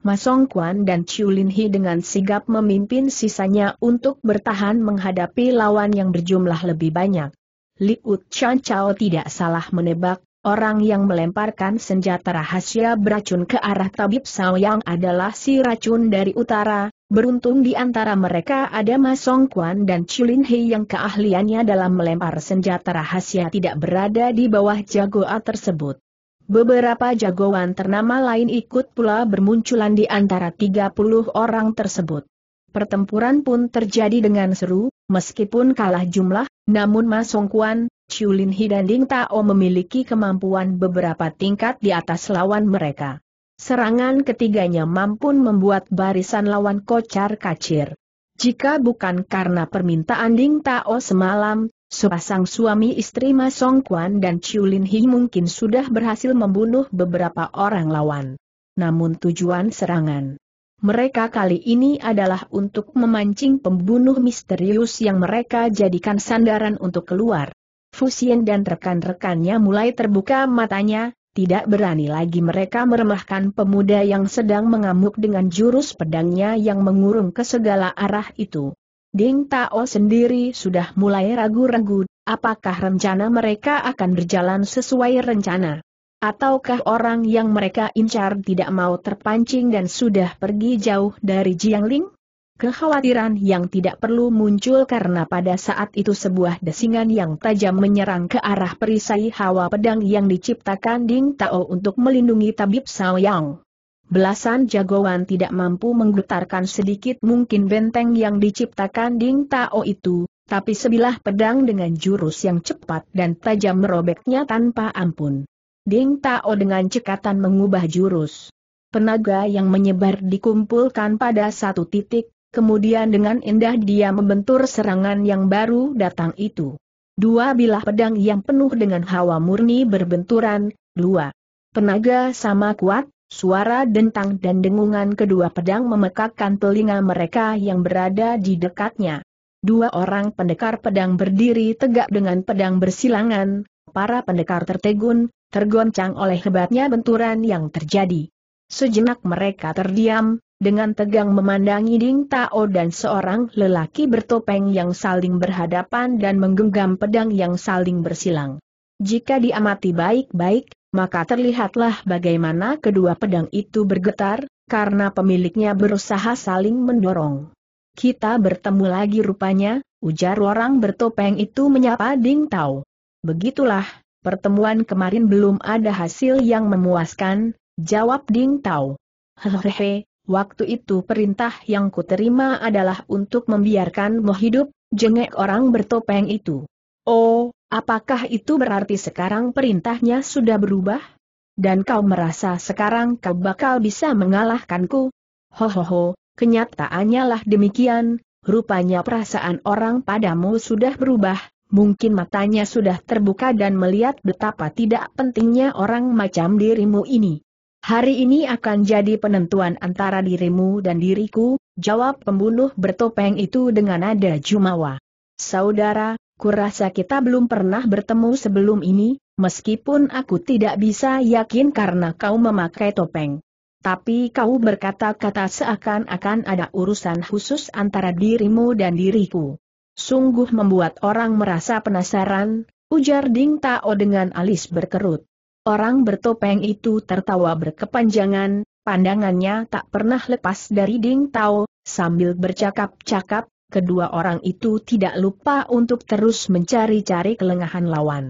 Ma Song dan Chiu Lin Hi dengan sigap memimpin sisanya untuk bertahan menghadapi lawan yang berjumlah lebih banyak. Liut Chan Chao tidak salah menebak, orang yang melemparkan senjata rahasia beracun ke arah tabib Yang adalah si racun dari utara, Beruntung di antara mereka ada Ma Song dan Lin Hi yang keahliannya dalam melempar senjata rahasia tidak berada di bawah jagoa tersebut. Beberapa jagoan ternama lain ikut pula bermunculan di antara 30 orang tersebut. Pertempuran pun terjadi dengan seru, meskipun kalah jumlah, namun Ma Song Kuan, Chiu Lin Hi dan Ding Tao memiliki kemampuan beberapa tingkat di atas lawan mereka. Serangan ketiganya mampu membuat barisan lawan kocar kacir. Jika bukan karena permintaan Ding Tao semalam, Sepasang suami istri Ma Song dan Chiu Lin Hi mungkin sudah berhasil membunuh beberapa orang lawan. Namun tujuan serangan mereka kali ini adalah untuk memancing pembunuh misterius yang mereka jadikan sandaran untuk keluar. Fusien dan rekan-rekannya mulai terbuka matanya, tidak berani lagi mereka meremahkan pemuda yang sedang mengamuk dengan jurus pedangnya yang mengurung ke segala arah itu. Ding Tao sendiri sudah mulai ragu-ragu, apakah rencana mereka akan berjalan sesuai rencana. Ataukah orang yang mereka incar tidak mau terpancing dan sudah pergi jauh dari Jiangling? Kekhawatiran yang tidak perlu muncul karena pada saat itu sebuah desingan yang tajam menyerang ke arah perisai hawa pedang yang diciptakan Ding Tao untuk melindungi tabib Sao Yang belasan jagoan tidak mampu menggetarkan sedikit mungkin benteng yang diciptakan Ding Tao itu, tapi sebilah pedang dengan jurus yang cepat dan tajam merobeknya tanpa ampun. Ding Tao dengan cekatan mengubah jurus. Penaga yang menyebar dikumpulkan pada satu titik, kemudian dengan indah dia membentur serangan yang baru datang itu. Dua bilah pedang yang penuh dengan hawa murni berbenturan, dua. Penaga sama kuat, Suara dentang dan dengungan kedua pedang memekakkan telinga mereka yang berada di dekatnya. Dua orang pendekar pedang berdiri tegak dengan pedang bersilangan, para pendekar tertegun, tergoncang oleh hebatnya benturan yang terjadi. Sejenak mereka terdiam, dengan tegang memandangi Ding Tao dan seorang lelaki bertopeng yang saling berhadapan dan menggenggam pedang yang saling bersilang. Jika diamati baik-baik, maka terlihatlah bagaimana kedua pedang itu bergetar, karena pemiliknya berusaha saling mendorong. Kita bertemu lagi rupanya, ujar orang bertopeng itu menyapa Ding Tao. Begitulah, pertemuan kemarin belum ada hasil yang memuaskan, jawab Ding Tao. Hehehe, waktu itu perintah yang kuterima adalah untuk membiarkanmu hidup, jengek orang bertopeng itu. Oh, Apakah itu berarti sekarang perintahnya sudah berubah? Dan kau merasa sekarang kau bakal bisa mengalahkanku? Hohoho, kenyataannya lah demikian, rupanya perasaan orang padamu sudah berubah, mungkin matanya sudah terbuka dan melihat betapa tidak pentingnya orang macam dirimu ini. Hari ini akan jadi penentuan antara dirimu dan diriku, jawab pembunuh bertopeng itu dengan nada jumawa. Saudara, kurasa kita belum pernah bertemu sebelum ini, meskipun aku tidak bisa yakin karena kau memakai topeng. Tapi kau berkata-kata seakan-akan ada urusan khusus antara dirimu dan diriku. Sungguh membuat orang merasa penasaran, ujar Ding Tao dengan alis berkerut. Orang bertopeng itu tertawa berkepanjangan, pandangannya tak pernah lepas dari Ding Tao, sambil bercakap-cakap, kedua orang itu tidak lupa untuk terus mencari-cari kelengahan lawan.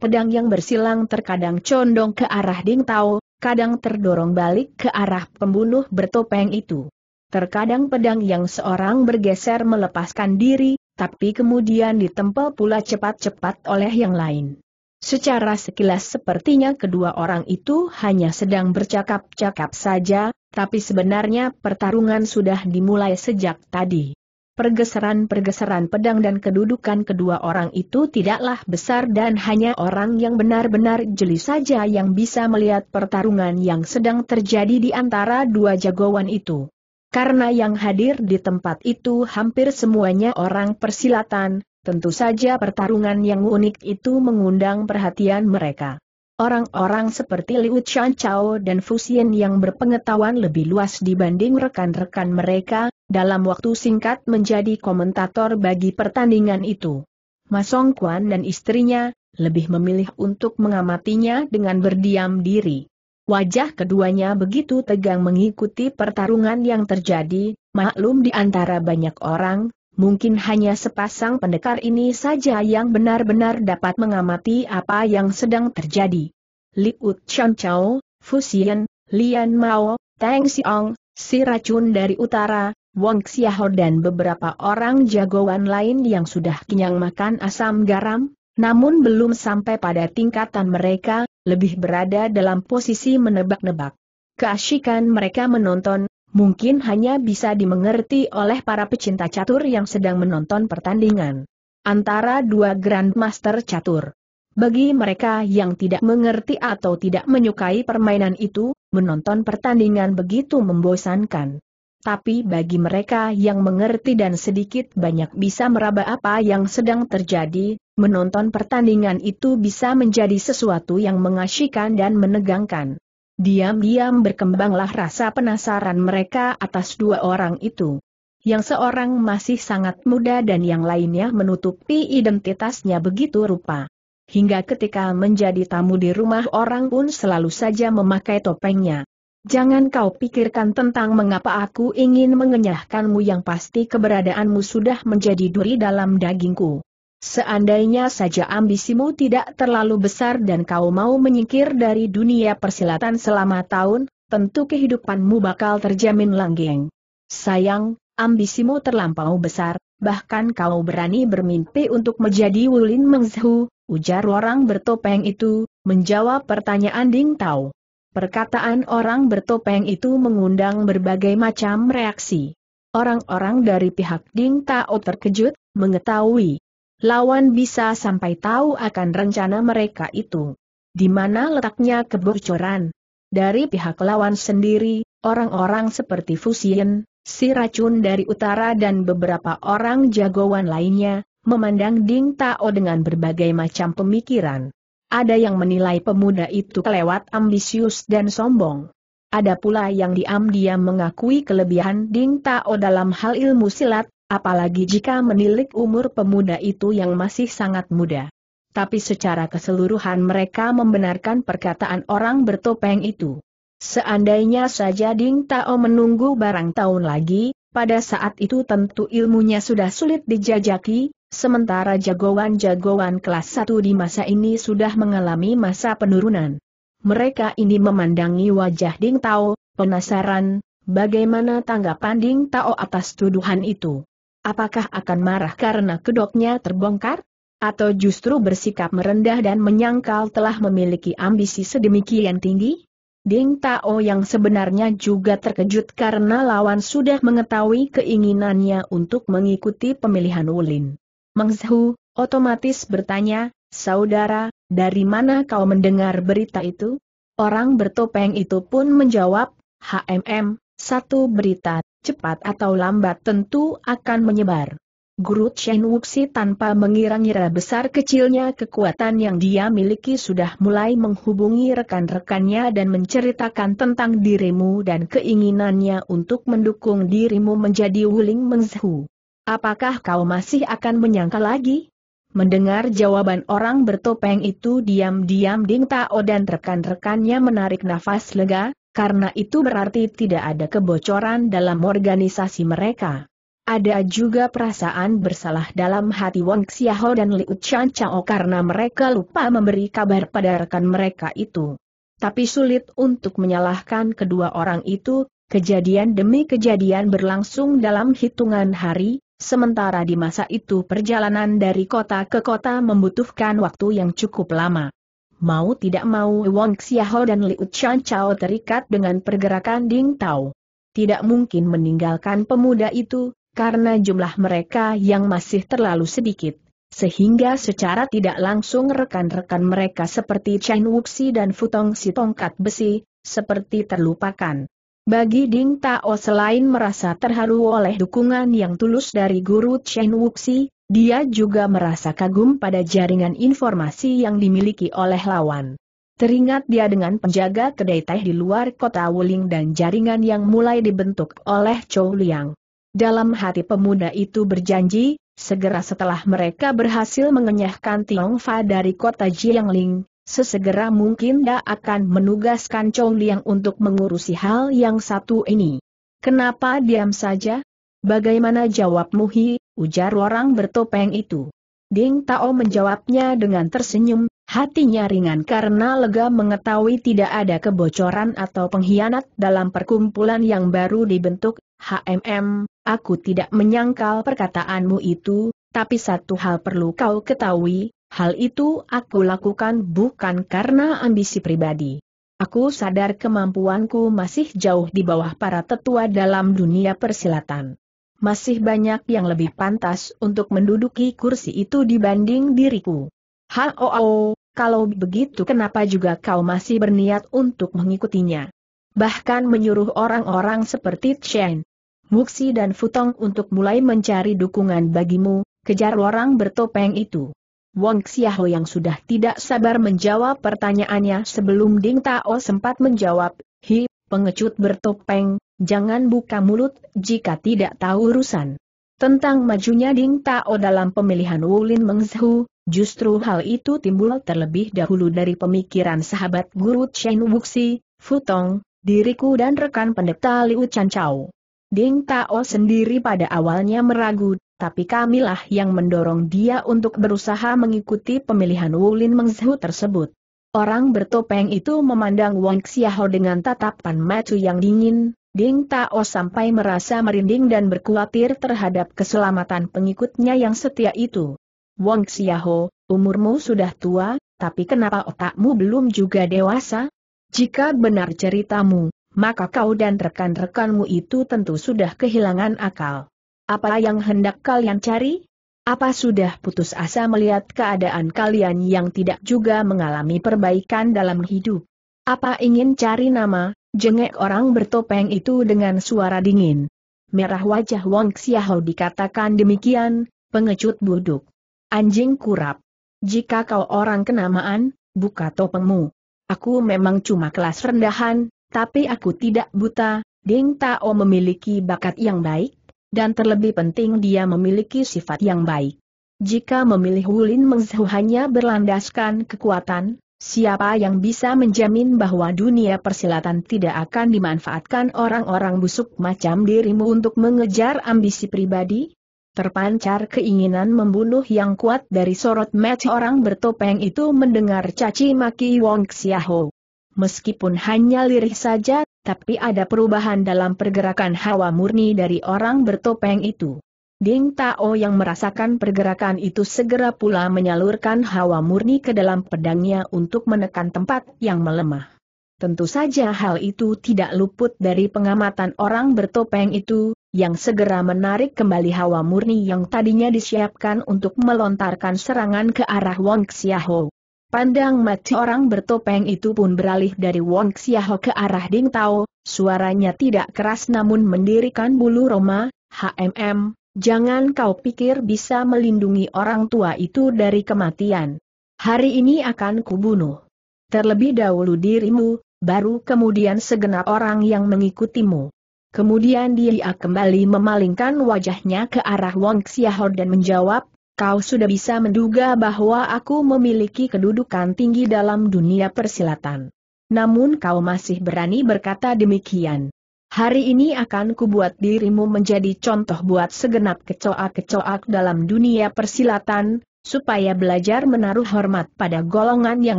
Pedang yang bersilang terkadang condong ke arah Ding Tao, kadang terdorong balik ke arah pembunuh bertopeng itu. Terkadang pedang yang seorang bergeser melepaskan diri, tapi kemudian ditempel pula cepat-cepat oleh yang lain. Secara sekilas sepertinya kedua orang itu hanya sedang bercakap-cakap saja, tapi sebenarnya pertarungan sudah dimulai sejak tadi. Pergeseran-pergeseran pedang dan kedudukan kedua orang itu tidaklah besar dan hanya orang yang benar-benar jeli saja yang bisa melihat pertarungan yang sedang terjadi di antara dua jagoan itu. Karena yang hadir di tempat itu hampir semuanya orang persilatan, tentu saja pertarungan yang unik itu mengundang perhatian mereka. Orang-orang seperti Liu Chan Chao dan Fusian yang berpengetahuan lebih luas dibanding rekan-rekan mereka, dalam waktu singkat menjadi komentator bagi pertandingan itu. Masong Kwan dan istrinya, lebih memilih untuk mengamatinya dengan berdiam diri. Wajah keduanya begitu tegang mengikuti pertarungan yang terjadi, maklum di antara banyak orang, mungkin hanya sepasang pendekar ini saja yang benar-benar dapat mengamati apa yang sedang terjadi. Liut Chan Chao, Xian, Lian Mao, Tang Siong, si racun dari utara, Wong Xiahor dan beberapa orang jagoan lain yang sudah kenyang makan asam garam, namun belum sampai pada tingkatan mereka, lebih berada dalam posisi menebak-nebak. Keasikan mereka menonton, mungkin hanya bisa dimengerti oleh para pecinta catur yang sedang menonton pertandingan antara dua grandmaster catur. Bagi mereka yang tidak mengerti atau tidak menyukai permainan itu, menonton pertandingan begitu membosankan tapi bagi mereka yang mengerti dan sedikit banyak bisa meraba apa yang sedang terjadi, menonton pertandingan itu bisa menjadi sesuatu yang mengasyikan dan menegangkan. Diam-diam berkembanglah rasa penasaran mereka atas dua orang itu. Yang seorang masih sangat muda dan yang lainnya menutupi identitasnya begitu rupa. Hingga ketika menjadi tamu di rumah orang pun selalu saja memakai topengnya. Jangan kau pikirkan tentang mengapa aku ingin mengenyahkanmu yang pasti keberadaanmu sudah menjadi duri dalam dagingku. Seandainya saja ambisimu tidak terlalu besar dan kau mau menyingkir dari dunia persilatan selama tahun, tentu kehidupanmu bakal terjamin langgeng. Sayang, ambisimu terlampau besar, bahkan kau berani bermimpi untuk menjadi Wulin Mengzhu, ujar orang bertopeng itu, menjawab pertanyaan Ding Tao. Perkataan orang bertopeng itu mengundang berbagai macam reaksi. Orang-orang dari pihak Ding Tao terkejut, mengetahui lawan bisa sampai tahu akan rencana mereka itu. Di mana letaknya kebocoran? Dari pihak lawan sendiri, orang-orang seperti Fusien, si racun dari utara dan beberapa orang jagoan lainnya, memandang Ding Tao dengan berbagai macam pemikiran. Ada yang menilai pemuda itu kelewat ambisius dan sombong. Ada pula yang diam-diam mengakui kelebihan Ding Tao dalam hal ilmu silat, apalagi jika menilik umur pemuda itu yang masih sangat muda. Tapi secara keseluruhan mereka membenarkan perkataan orang bertopeng itu. Seandainya saja Ding Tao menunggu barang tahun lagi, pada saat itu tentu ilmunya sudah sulit dijajaki, Sementara jagoan-jagoan kelas 1 di masa ini sudah mengalami masa penurunan. Mereka ini memandangi wajah Ding Tao, penasaran, bagaimana tanggapan Ding Tao atas tuduhan itu. Apakah akan marah karena kedoknya terbongkar? Atau justru bersikap merendah dan menyangkal telah memiliki ambisi sedemikian tinggi? Ding Tao yang sebenarnya juga terkejut karena lawan sudah mengetahui keinginannya untuk mengikuti pemilihan Wulin. Mengzhu, otomatis bertanya, Saudara, dari mana kau mendengar berita itu? Orang bertopeng itu pun menjawab, HMM, satu berita, cepat atau lambat tentu akan menyebar. Guru Chen Wuxi tanpa mengira-ngira besar kecilnya kekuatan yang dia miliki sudah mulai menghubungi rekan-rekannya dan menceritakan tentang dirimu dan keinginannya untuk mendukung dirimu menjadi Wuling Mengzhu. Apakah kau masih akan menyangka lagi? Mendengar jawaban orang bertopeng itu diam-diam Ding Tao dan rekan-rekannya menarik nafas lega, karena itu berarti tidak ada kebocoran dalam organisasi mereka. Ada juga perasaan bersalah dalam hati Wong Xiaho dan Liu Chan Chao karena mereka lupa memberi kabar pada rekan mereka itu. Tapi sulit untuk menyalahkan kedua orang itu, kejadian demi kejadian berlangsung dalam hitungan hari, Sementara di masa itu perjalanan dari kota ke kota membutuhkan waktu yang cukup lama. Mau tidak mau Wong Xiaho dan Liu Chan Chao terikat dengan pergerakan Ding Tao. Tidak mungkin meninggalkan pemuda itu, karena jumlah mereka yang masih terlalu sedikit. Sehingga secara tidak langsung rekan-rekan mereka seperti Chen Wuxi dan Futong si tongkat besi, seperti terlupakan. Bagi Ding Tao selain merasa terharu oleh dukungan yang tulus dari guru Chen Wuxi, dia juga merasa kagum pada jaringan informasi yang dimiliki oleh lawan. Teringat dia dengan penjaga kedai teh di luar kota Wuling dan jaringan yang mulai dibentuk oleh Chou Liang. Dalam hati pemuda itu berjanji, segera setelah mereka berhasil mengenyahkan Tiongfa dari kota Jiangling, sesegera mungkin dia akan menugaskan Chong Liang untuk mengurusi hal yang satu ini. Kenapa diam saja? Bagaimana jawabmu Hi, ujar orang bertopeng itu. Ding Tao menjawabnya dengan tersenyum, hatinya ringan karena lega mengetahui tidak ada kebocoran atau pengkhianat dalam perkumpulan yang baru dibentuk, HMM, aku tidak menyangkal perkataanmu itu, tapi satu hal perlu kau ketahui, Hal itu aku lakukan bukan karena ambisi pribadi. Aku sadar kemampuanku masih jauh di bawah para tetua dalam dunia persilatan. Masih banyak yang lebih pantas untuk menduduki kursi itu dibanding diriku. Hao, -oh, kalau begitu kenapa juga kau masih berniat untuk mengikutinya? Bahkan menyuruh orang-orang seperti Chen, Muxi dan Futong untuk mulai mencari dukungan bagimu, kejar orang bertopeng itu. Wong Xiaho yang sudah tidak sabar menjawab pertanyaannya sebelum Ding Tao sempat menjawab, Hi, pengecut bertopeng, jangan buka mulut jika tidak tahu urusan. Tentang majunya Ding Tao dalam pemilihan Wulin Mengzhu, justru hal itu timbul terlebih dahulu dari pemikiran sahabat guru Chen Wuxi, Futong, diriku dan rekan pendeta Liu Chan Chao. Ding Tao sendiri pada awalnya meragut, tapi kamilah yang mendorong dia untuk berusaha mengikuti pemilihan Wulin Mengzhu tersebut. Orang bertopeng itu memandang Wang Xiaho dengan tatapan macu yang dingin, Ding Tao sampai merasa merinding dan berkhawatir terhadap keselamatan pengikutnya yang setia itu. Wang Xiaho, umurmu sudah tua, tapi kenapa otakmu belum juga dewasa? Jika benar ceritamu, maka kau dan rekan-rekanmu itu tentu sudah kehilangan akal. Apa yang hendak kalian cari? Apa sudah putus asa melihat keadaan kalian yang tidak juga mengalami perbaikan dalam hidup? Apa ingin cari nama, jengek orang bertopeng itu dengan suara dingin. Merah wajah Wong Xiaohao dikatakan demikian, pengecut buduk. Anjing kurap. Jika kau orang kenamaan, buka topengmu. Aku memang cuma kelas rendahan, tapi aku tidak buta, Ding Tao memiliki bakat yang baik, dan terlebih penting dia memiliki sifat yang baik. Jika memilih Wulin Mengzhu hanya berlandaskan kekuatan, siapa yang bisa menjamin bahwa dunia persilatan tidak akan dimanfaatkan orang-orang busuk macam dirimu untuk mengejar ambisi pribadi? Terpancar keinginan membunuh yang kuat dari sorot match orang bertopeng itu mendengar caci maki Wong Xiahou, Meskipun hanya lirih saja tapi ada perubahan dalam pergerakan hawa murni dari orang bertopeng itu. Ding Tao yang merasakan pergerakan itu segera pula menyalurkan hawa murni ke dalam pedangnya untuk menekan tempat yang melemah. Tentu saja hal itu tidak luput dari pengamatan orang bertopeng itu, yang segera menarik kembali hawa murni yang tadinya disiapkan untuk melontarkan serangan ke arah Wong Xiahou. Pandang mati orang bertopeng itu pun beralih dari Wong Xiaho ke arah Ding Tao, suaranya tidak keras namun mendirikan bulu Roma, HMM, jangan kau pikir bisa melindungi orang tua itu dari kematian. Hari ini akan kubunuh. Terlebih dahulu dirimu, baru kemudian segenap orang yang mengikutimu. Kemudian dia kembali memalingkan wajahnya ke arah Wong Xiaho dan menjawab, kau sudah bisa menduga bahwa aku memiliki kedudukan tinggi dalam dunia persilatan. Namun kau masih berani berkata demikian. Hari ini akan kubuat dirimu menjadi contoh buat segenap kecoak-kecoak dalam dunia persilatan, supaya belajar menaruh hormat pada golongan yang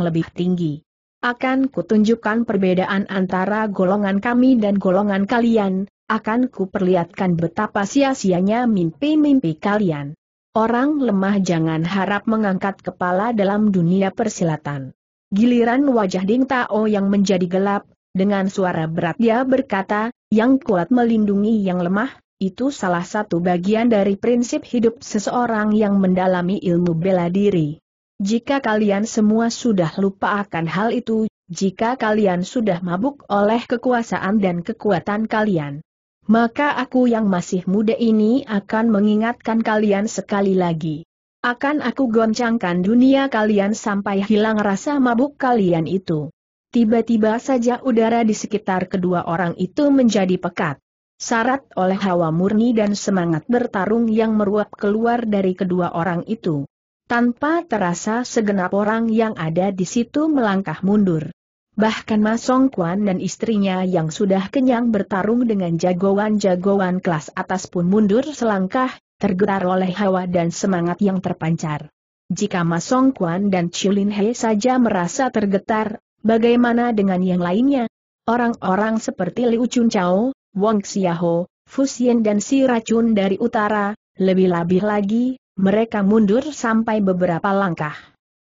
lebih tinggi. Akan kutunjukkan perbedaan antara golongan kami dan golongan kalian, akan kuperlihatkan betapa sia-sianya mimpi-mimpi kalian. Orang lemah jangan harap mengangkat kepala dalam dunia persilatan. Giliran wajah Ding Tao yang menjadi gelap, dengan suara berat dia berkata, yang kuat melindungi yang lemah, itu salah satu bagian dari prinsip hidup seseorang yang mendalami ilmu bela diri. Jika kalian semua sudah lupa akan hal itu, jika kalian sudah mabuk oleh kekuasaan dan kekuatan kalian, maka aku yang masih muda ini akan mengingatkan kalian sekali lagi. Akan aku goncangkan dunia kalian sampai hilang rasa mabuk kalian itu. Tiba-tiba saja udara di sekitar kedua orang itu menjadi pekat. Sarat oleh hawa murni dan semangat bertarung yang meruap keluar dari kedua orang itu. Tanpa terasa segenap orang yang ada di situ melangkah mundur. Bahkan Masong Kuan dan istrinya yang sudah kenyang bertarung dengan jagoan-jagoan kelas atas pun mundur selangkah, tergetar oleh hawa dan semangat yang terpancar. Jika Masong Kuan dan Chulin He saja merasa tergetar, bagaimana dengan yang lainnya? Orang-orang seperti Liu Chun Chao, Wong Xiaho, Fusian dan si racun dari utara, lebih-lebih lagi, mereka mundur sampai beberapa langkah.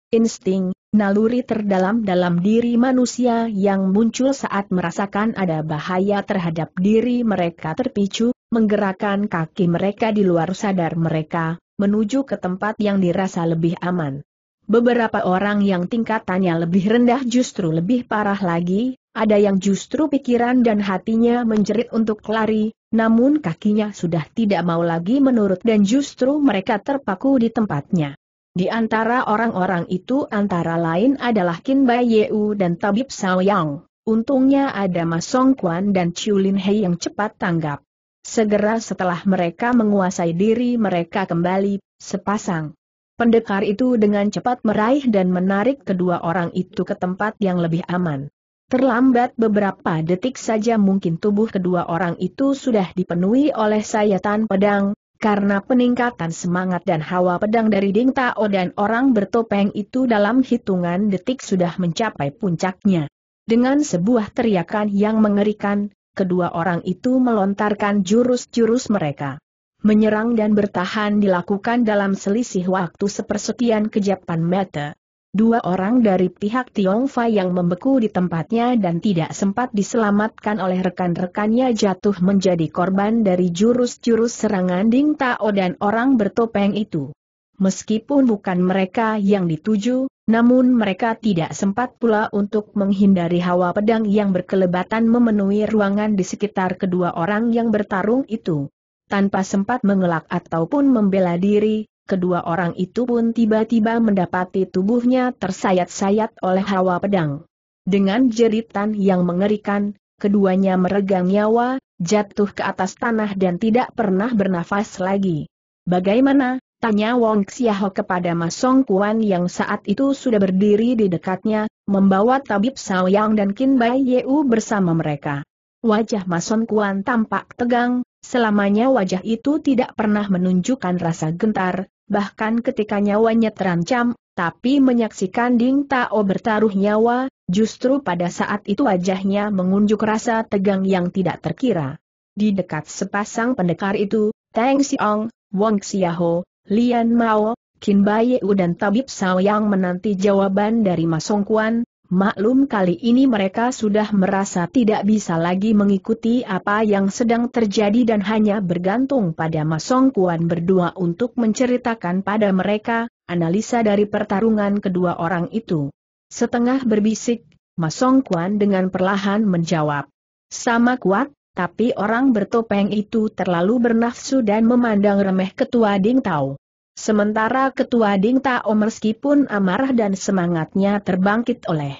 Insting, naluri terdalam dalam diri manusia yang muncul saat merasakan ada bahaya terhadap diri mereka terpicu, menggerakkan kaki mereka di luar sadar mereka, menuju ke tempat yang dirasa lebih aman. Beberapa orang yang tingkatannya lebih rendah justru lebih parah lagi, ada yang justru pikiran dan hatinya menjerit untuk lari, namun kakinya sudah tidak mau lagi menurut dan justru mereka terpaku di tempatnya. Di antara orang-orang itu antara lain adalah Qin Bai Yeu dan Tabib Sao Yang. Untungnya ada Mas Song dan Chiu Lin Hei yang cepat tanggap. Segera setelah mereka menguasai diri mereka kembali, sepasang. Pendekar itu dengan cepat meraih dan menarik kedua orang itu ke tempat yang lebih aman. Terlambat beberapa detik saja mungkin tubuh kedua orang itu sudah dipenuhi oleh sayatan pedang, karena peningkatan semangat dan hawa pedang dari Ding Tao dan orang bertopeng itu dalam hitungan detik sudah mencapai puncaknya. Dengan sebuah teriakan yang mengerikan, kedua orang itu melontarkan jurus-jurus mereka. Menyerang dan bertahan dilakukan dalam selisih waktu sepersekian kejapan mata. Dua orang dari pihak Tiongfa yang membeku di tempatnya dan tidak sempat diselamatkan oleh rekan-rekannya jatuh menjadi korban dari jurus-jurus serangan Ding Tao dan orang bertopeng itu. Meskipun bukan mereka yang dituju, namun mereka tidak sempat pula untuk menghindari hawa pedang yang berkelebatan memenuhi ruangan di sekitar kedua orang yang bertarung itu. Tanpa sempat mengelak ataupun membela diri, kedua orang itu pun tiba-tiba mendapati tubuhnya tersayat-sayat oleh hawa pedang. Dengan jeritan yang mengerikan, keduanya meregang nyawa, jatuh ke atas tanah dan tidak pernah bernafas lagi. Bagaimana? Tanya Wong Xiaho kepada Mas Song Kuan yang saat itu sudah berdiri di dekatnya, membawa Tabib Saoyang dan Qin Bai Yeu bersama mereka. Wajah Mas Song Kuan tampak tegang, selamanya wajah itu tidak pernah menunjukkan rasa gentar, bahkan ketika nyawanya terancam, tapi menyaksikan Ding Tao bertaruh nyawa, justru pada saat itu wajahnya mengunjuk rasa tegang yang tidak terkira. Di dekat sepasang pendekar itu, Tang Xiong, Wang Xiaho, Lian Mao, Qin Baiyeu dan Tabib Sao yang menanti jawaban dari Masong Kuan. Maklum kali ini mereka sudah merasa tidak bisa lagi mengikuti apa yang sedang terjadi dan hanya bergantung pada Masong Kuan berdua untuk menceritakan pada mereka, analisa dari pertarungan kedua orang itu. Setengah berbisik, Masong Kuan dengan perlahan menjawab. Sama kuat, tapi orang bertopeng itu terlalu bernafsu dan memandang remeh ketua Ding Tao. Sementara Ketua Ding Tao meskipun amarah dan semangatnya terbangkit oleh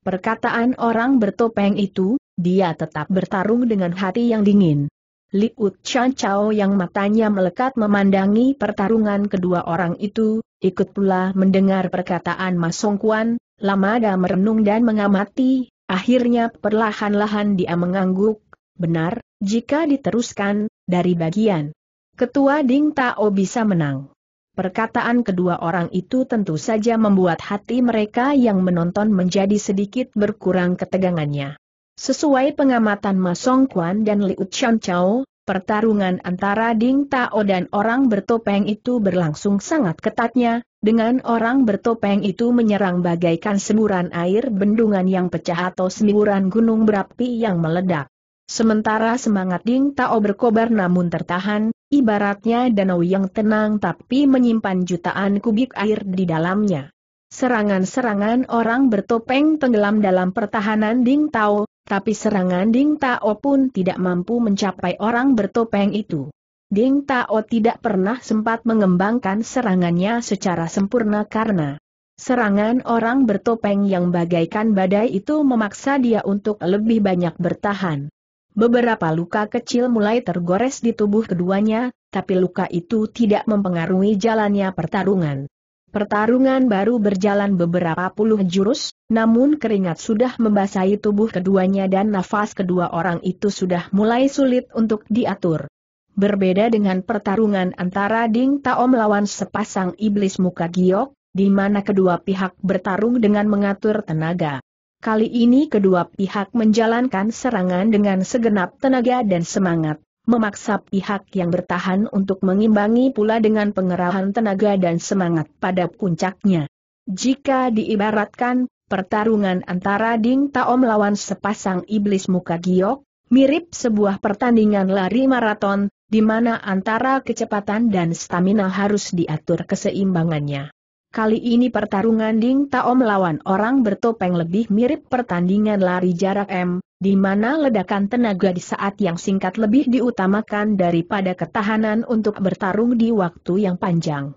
perkataan orang bertopeng itu, dia tetap bertarung dengan hati yang dingin. Liut Chan Chao yang matanya melekat memandangi pertarungan kedua orang itu, ikut pula mendengar perkataan Masong Song Kuan, lama dia merenung dan mengamati, akhirnya perlahan-lahan dia mengangguk, benar, jika diteruskan, dari bagian. Ketua Ding Tao bisa menang. Perkataan kedua orang itu tentu saja membuat hati mereka yang menonton menjadi sedikit berkurang ketegangannya. Sesuai pengamatan Ma Song dan Liu Chan Chao, pertarungan antara Ding Tao dan orang bertopeng itu berlangsung sangat ketatnya, dengan orang bertopeng itu menyerang bagaikan semburan air bendungan yang pecah atau semburan gunung berapi yang meledak. Sementara semangat Ding Tao berkobar namun tertahan, ibaratnya danau yang tenang tapi menyimpan jutaan kubik air di dalamnya. Serangan-serangan orang bertopeng tenggelam dalam pertahanan Ding Tao, tapi serangan Ding Tao pun tidak mampu mencapai orang bertopeng itu. Ding Tao tidak pernah sempat mengembangkan serangannya secara sempurna karena serangan orang bertopeng yang bagaikan badai itu memaksa dia untuk lebih banyak bertahan. Beberapa luka kecil mulai tergores di tubuh keduanya, tapi luka itu tidak mempengaruhi jalannya pertarungan. Pertarungan baru berjalan beberapa puluh jurus, namun keringat sudah membasahi tubuh keduanya dan nafas kedua orang itu sudah mulai sulit untuk diatur. Berbeda dengan pertarungan antara Ding Tao melawan sepasang iblis muka giok, di mana kedua pihak bertarung dengan mengatur tenaga. Kali ini kedua pihak menjalankan serangan dengan segenap tenaga dan semangat, memaksa pihak yang bertahan untuk mengimbangi pula dengan pengerahan tenaga dan semangat pada puncaknya. Jika diibaratkan, pertarungan antara Ding Tao melawan sepasang iblis muka giok, mirip sebuah pertandingan lari maraton, di mana antara kecepatan dan stamina harus diatur keseimbangannya. Kali ini pertarungan Ding Tao melawan orang bertopeng lebih mirip pertandingan lari jarak M, di mana ledakan tenaga di saat yang singkat lebih diutamakan daripada ketahanan untuk bertarung di waktu yang panjang.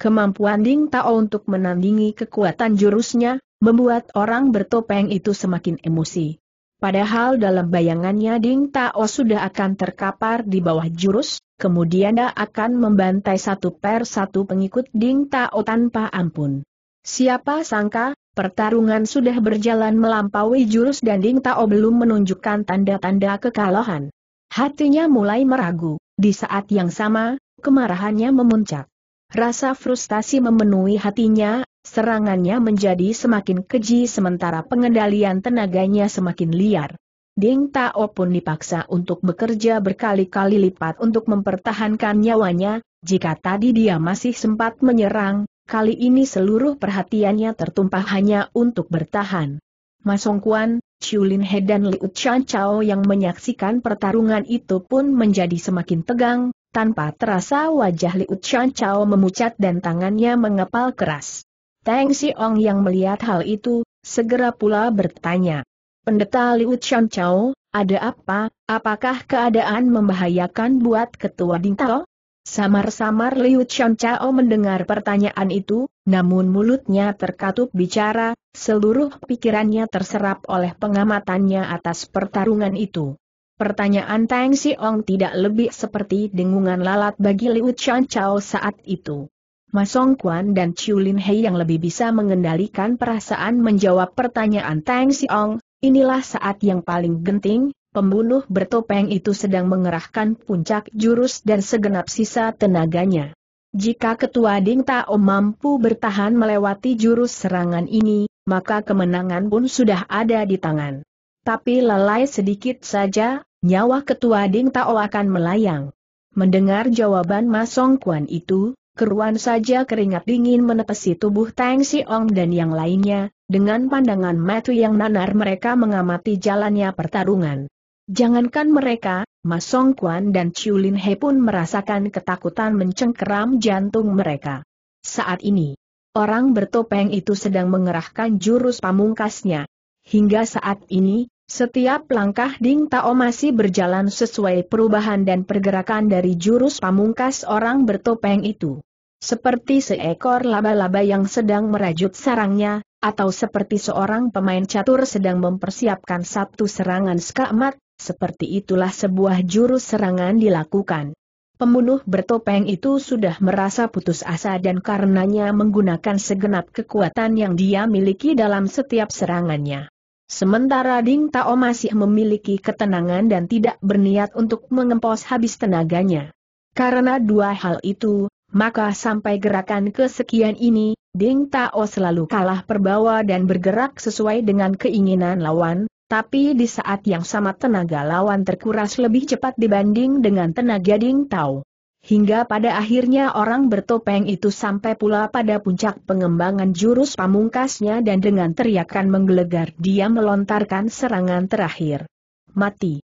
Kemampuan Ding Tao untuk menandingi kekuatan jurusnya, membuat orang bertopeng itu semakin emosi. Padahal dalam bayangannya Ding Tao sudah akan terkapar di bawah jurus, kemudian dia akan membantai satu per satu pengikut Ding Tao tanpa ampun. Siapa sangka, pertarungan sudah berjalan melampaui jurus dan Ding Tao belum menunjukkan tanda-tanda kekalahan. Hatinya mulai meragu, di saat yang sama, kemarahannya memuncak. Rasa frustasi memenuhi hatinya, Serangannya menjadi semakin keji sementara pengendalian tenaganya semakin liar. Ding Tao pun dipaksa untuk bekerja berkali-kali lipat untuk mempertahankan nyawanya, jika tadi dia masih sempat menyerang, kali ini seluruh perhatiannya tertumpah hanya untuk bertahan. Masong Kuan, Chiu Lin He dan Liu Chan Chao yang menyaksikan pertarungan itu pun menjadi semakin tegang, tanpa terasa wajah Liu Chan Chao memucat dan tangannya mengepal keras. Tang Si Ong yang melihat hal itu, segera pula bertanya. Pendeta Liu Chan Chao, ada apa, apakah keadaan membahayakan buat ketua Dintao? Samar-samar Liu Chan Chao mendengar pertanyaan itu, namun mulutnya terkatup bicara, seluruh pikirannya terserap oleh pengamatannya atas pertarungan itu. Pertanyaan Tang Si Ong tidak lebih seperti dengungan lalat bagi Liu Chan Chao saat itu. Ma Song dan Chiu Lin Hei yang lebih bisa mengendalikan perasaan menjawab pertanyaan Tang Siong, inilah saat yang paling genting, pembunuh bertopeng itu sedang mengerahkan puncak jurus dan segenap sisa tenaganya. Jika Ketua Ding Tao mampu bertahan melewati jurus serangan ini, maka kemenangan pun sudah ada di tangan. Tapi lalai sedikit saja, nyawa Ketua Ding Tao akan melayang. Mendengar jawaban Ma Song itu, keruan saja keringat dingin menepesi tubuh Tang Siong dan yang lainnya, dengan pandangan mata yang nanar mereka mengamati jalannya pertarungan. Jangankan mereka, Masong Song dan Chiu Lin He pun merasakan ketakutan mencengkeram jantung mereka. Saat ini, orang bertopeng itu sedang mengerahkan jurus pamungkasnya. Hingga saat ini, setiap langkah Ding Tao masih berjalan sesuai perubahan dan pergerakan dari jurus pamungkas orang bertopeng itu. Seperti seekor laba-laba yang sedang merajut sarangnya, atau seperti seorang pemain catur sedang mempersiapkan satu serangan skamat, seperti itulah sebuah jurus serangan dilakukan. Pembunuh bertopeng itu sudah merasa putus asa dan karenanya menggunakan segenap kekuatan yang dia miliki dalam setiap serangannya. Sementara Ding Tao masih memiliki ketenangan dan tidak berniat untuk mengempos habis tenaganya. Karena dua hal itu, maka sampai gerakan kesekian ini, Ding Tao selalu kalah perbawa dan bergerak sesuai dengan keinginan lawan, tapi di saat yang sama tenaga lawan terkuras lebih cepat dibanding dengan tenaga Ding Tao. Hingga pada akhirnya orang bertopeng itu sampai pula pada puncak pengembangan jurus pamungkasnya dan dengan teriakan menggelegar dia melontarkan serangan terakhir. Mati.